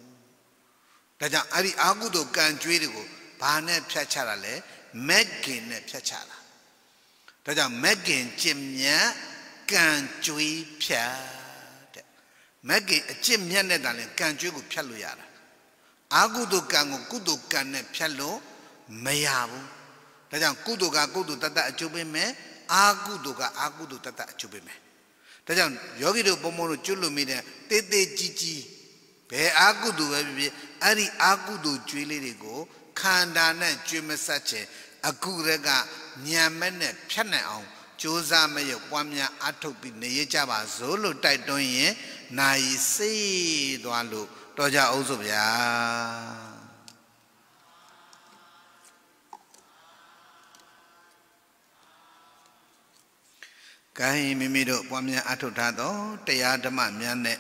S2: ။ဒါကြောင့်အဲ့ဒီအာဟုတုကံကြွေးတွေကိုဘာနဲ့ဖြတ်ချတာလဲမက်ကင်နဲ့ဖြတ်ချတာ။ဒါကြောင့်မက်ကင်ကျင်မြန်ကံကြွေးဖြတ်မက်ကင်အကျင့်မျက်နဲ့တန်လဲကံကြွေးကိုဖြတ်လို့ရတာအာကုတုကံကိုကုတုကံနဲ့ဖြတ်လို့မရဘူးဒါကြောင့်ကုတုကကုတုတတအကျိုးပေးမယ်အာကုတုကအာကုတုတတအကျိုးပေးမယ်ဒါကြောင့်ယောဂီတို့ပုံပုံတို့ကျွတ်လွတ်မိတဲ့တေးသေးကြီးကြီးဘယ်အာကုတုပဲဖြစ်ဖြစ်အဲ့ဒီအာကုတုကြွေးလေးတွေကိုခန္ဓာနဲ့ကြွေးမဆက်ချင် အကုရကညံမက်နဲ့ဖြတ်နိုင်အောင်ကြိုးစားမရပွားများအထုတ်ပြီးနေရကြပါစို့လို့တိုက်တွန်းရင်နိုင်စေးသွားလို့တော်ကြအောင်စို့ဗျာကဲမိမိတို့ပွားများအထုတ်ထားသော တရားဓမ္မများနဲ့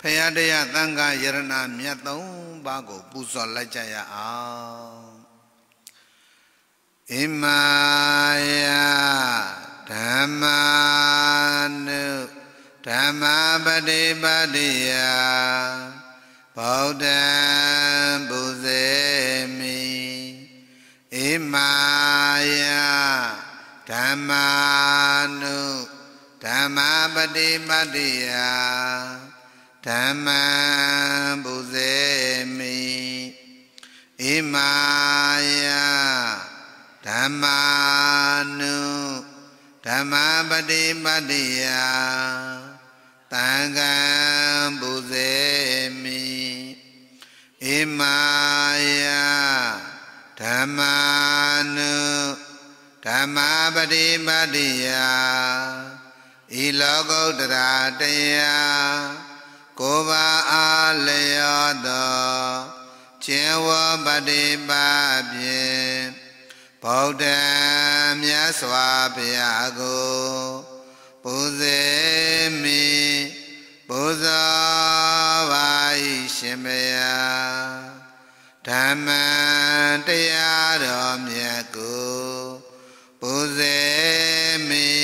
S2: ဖရာတရားသံဃာယရဏမြတ်သုံးပါးကိုပူဇော်လိုက်ကြရအောင် Imaya ဓမ္မာနုဓမ္မပฏิပတ္တိယဗုဒ္ဓံပူဇေမိဣမာယဓမ္မာနုဓမ္မပฏิပတ္တိယဓမ္မံပူဇေမိဣမာယဓမ္မာနုဓမ္မပတိပတ္တိယတံဃံပူဇေမိဣမာယဓမ္မာနုဓမ္မပတိပတ္တိယဤလောကုတ္တရာတရားကိုပါအားလျောသောခြေဝပတိပဖြင့်ဗုဒ္ဓမြတ်စွာဘုရားကို ပူဇေမိပူဇော်ပါ၏ရှင်ဘုရားဓမ္မတရားတော်မြတ်ကိုပူဇေမိ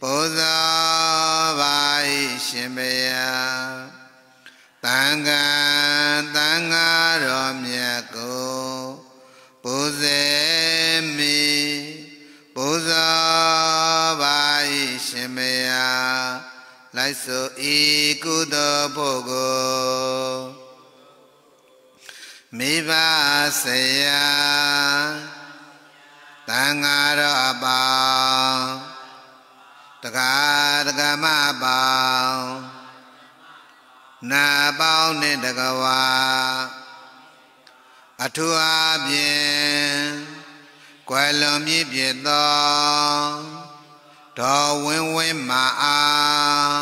S2: ပူဇော်ပါ၏ရှင်ဘုရားတန်ခါတန်ခါလိုက်ဆိုဤကုသိုလ်ဖို့ကိုမိဘဆရာတန်ဃာတော်အပေါင်းတကားတကမအပေါင်းနာပေါင်းနှင့်တကဝါအထူးအပြင်ကွယ်လွန်မြင့်ပြသောဒေါ်ဝင်းဝင်းမာအား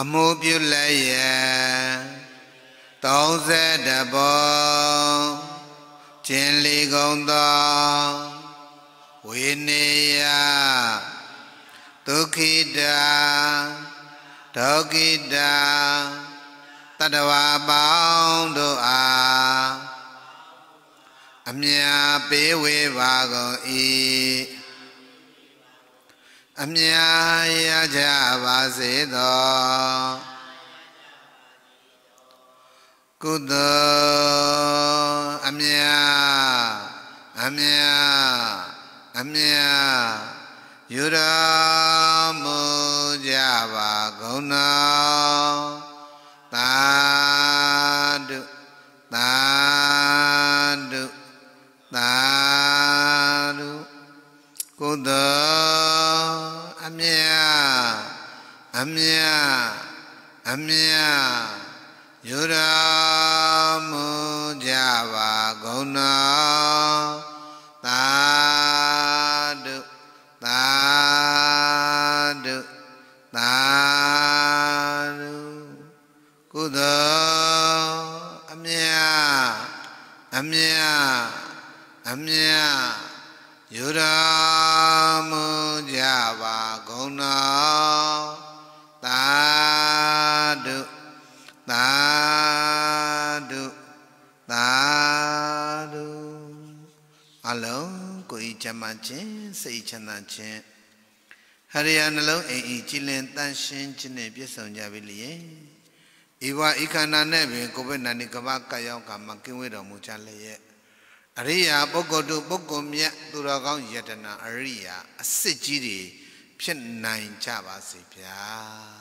S2: အမှုပြုလည်းရ30တဘောကျင်လီကုန်သောဝိနေယဒုက္ခိတာဒုက္ခိတာတတဝါပေါင်းတို့အားအမြပေးဝေပါကုန်၏အမြာရကြပါစေသောကုသိုလ်အမြာအမြာအမြာယူရမူကြပါကုန်သောသာဓုသာဓုသာဓုကုသိုလ်အမြအမြယူရာမူကြပါကုန်တော်သာဓုသာဓုသာဓုကုသိုလ်အမြအမြအမြယူရာမူကြပါကုန်တော်သာဓုသာဓုသာဓုအလုံးကိုယ်ဤချမ်းသာခြင်းစိတ်ချမ်းသာခြင်းဟရိယနှလုံးအိမ်ဤကြည်လင်တန်ရှင်းခြင်းနှင့်ပြည့်စုံကြပြီလျင်ဤဘဝဤခန္ဓာနဲ့ပင်ကိုဗစ်19ကမ္ဘာကပ်ရောက်ကမှကင်းဝေးတော်မူကြလျက်အရိယာပုဂ္ဂိုလ်တို့ပုဂ္ဂိုလ်မြတ်သူတော်ကောင်းယတနာအရိယာအစစ်ကြီးတွေဖြစ်နိုင်ကြပါစေဗျာ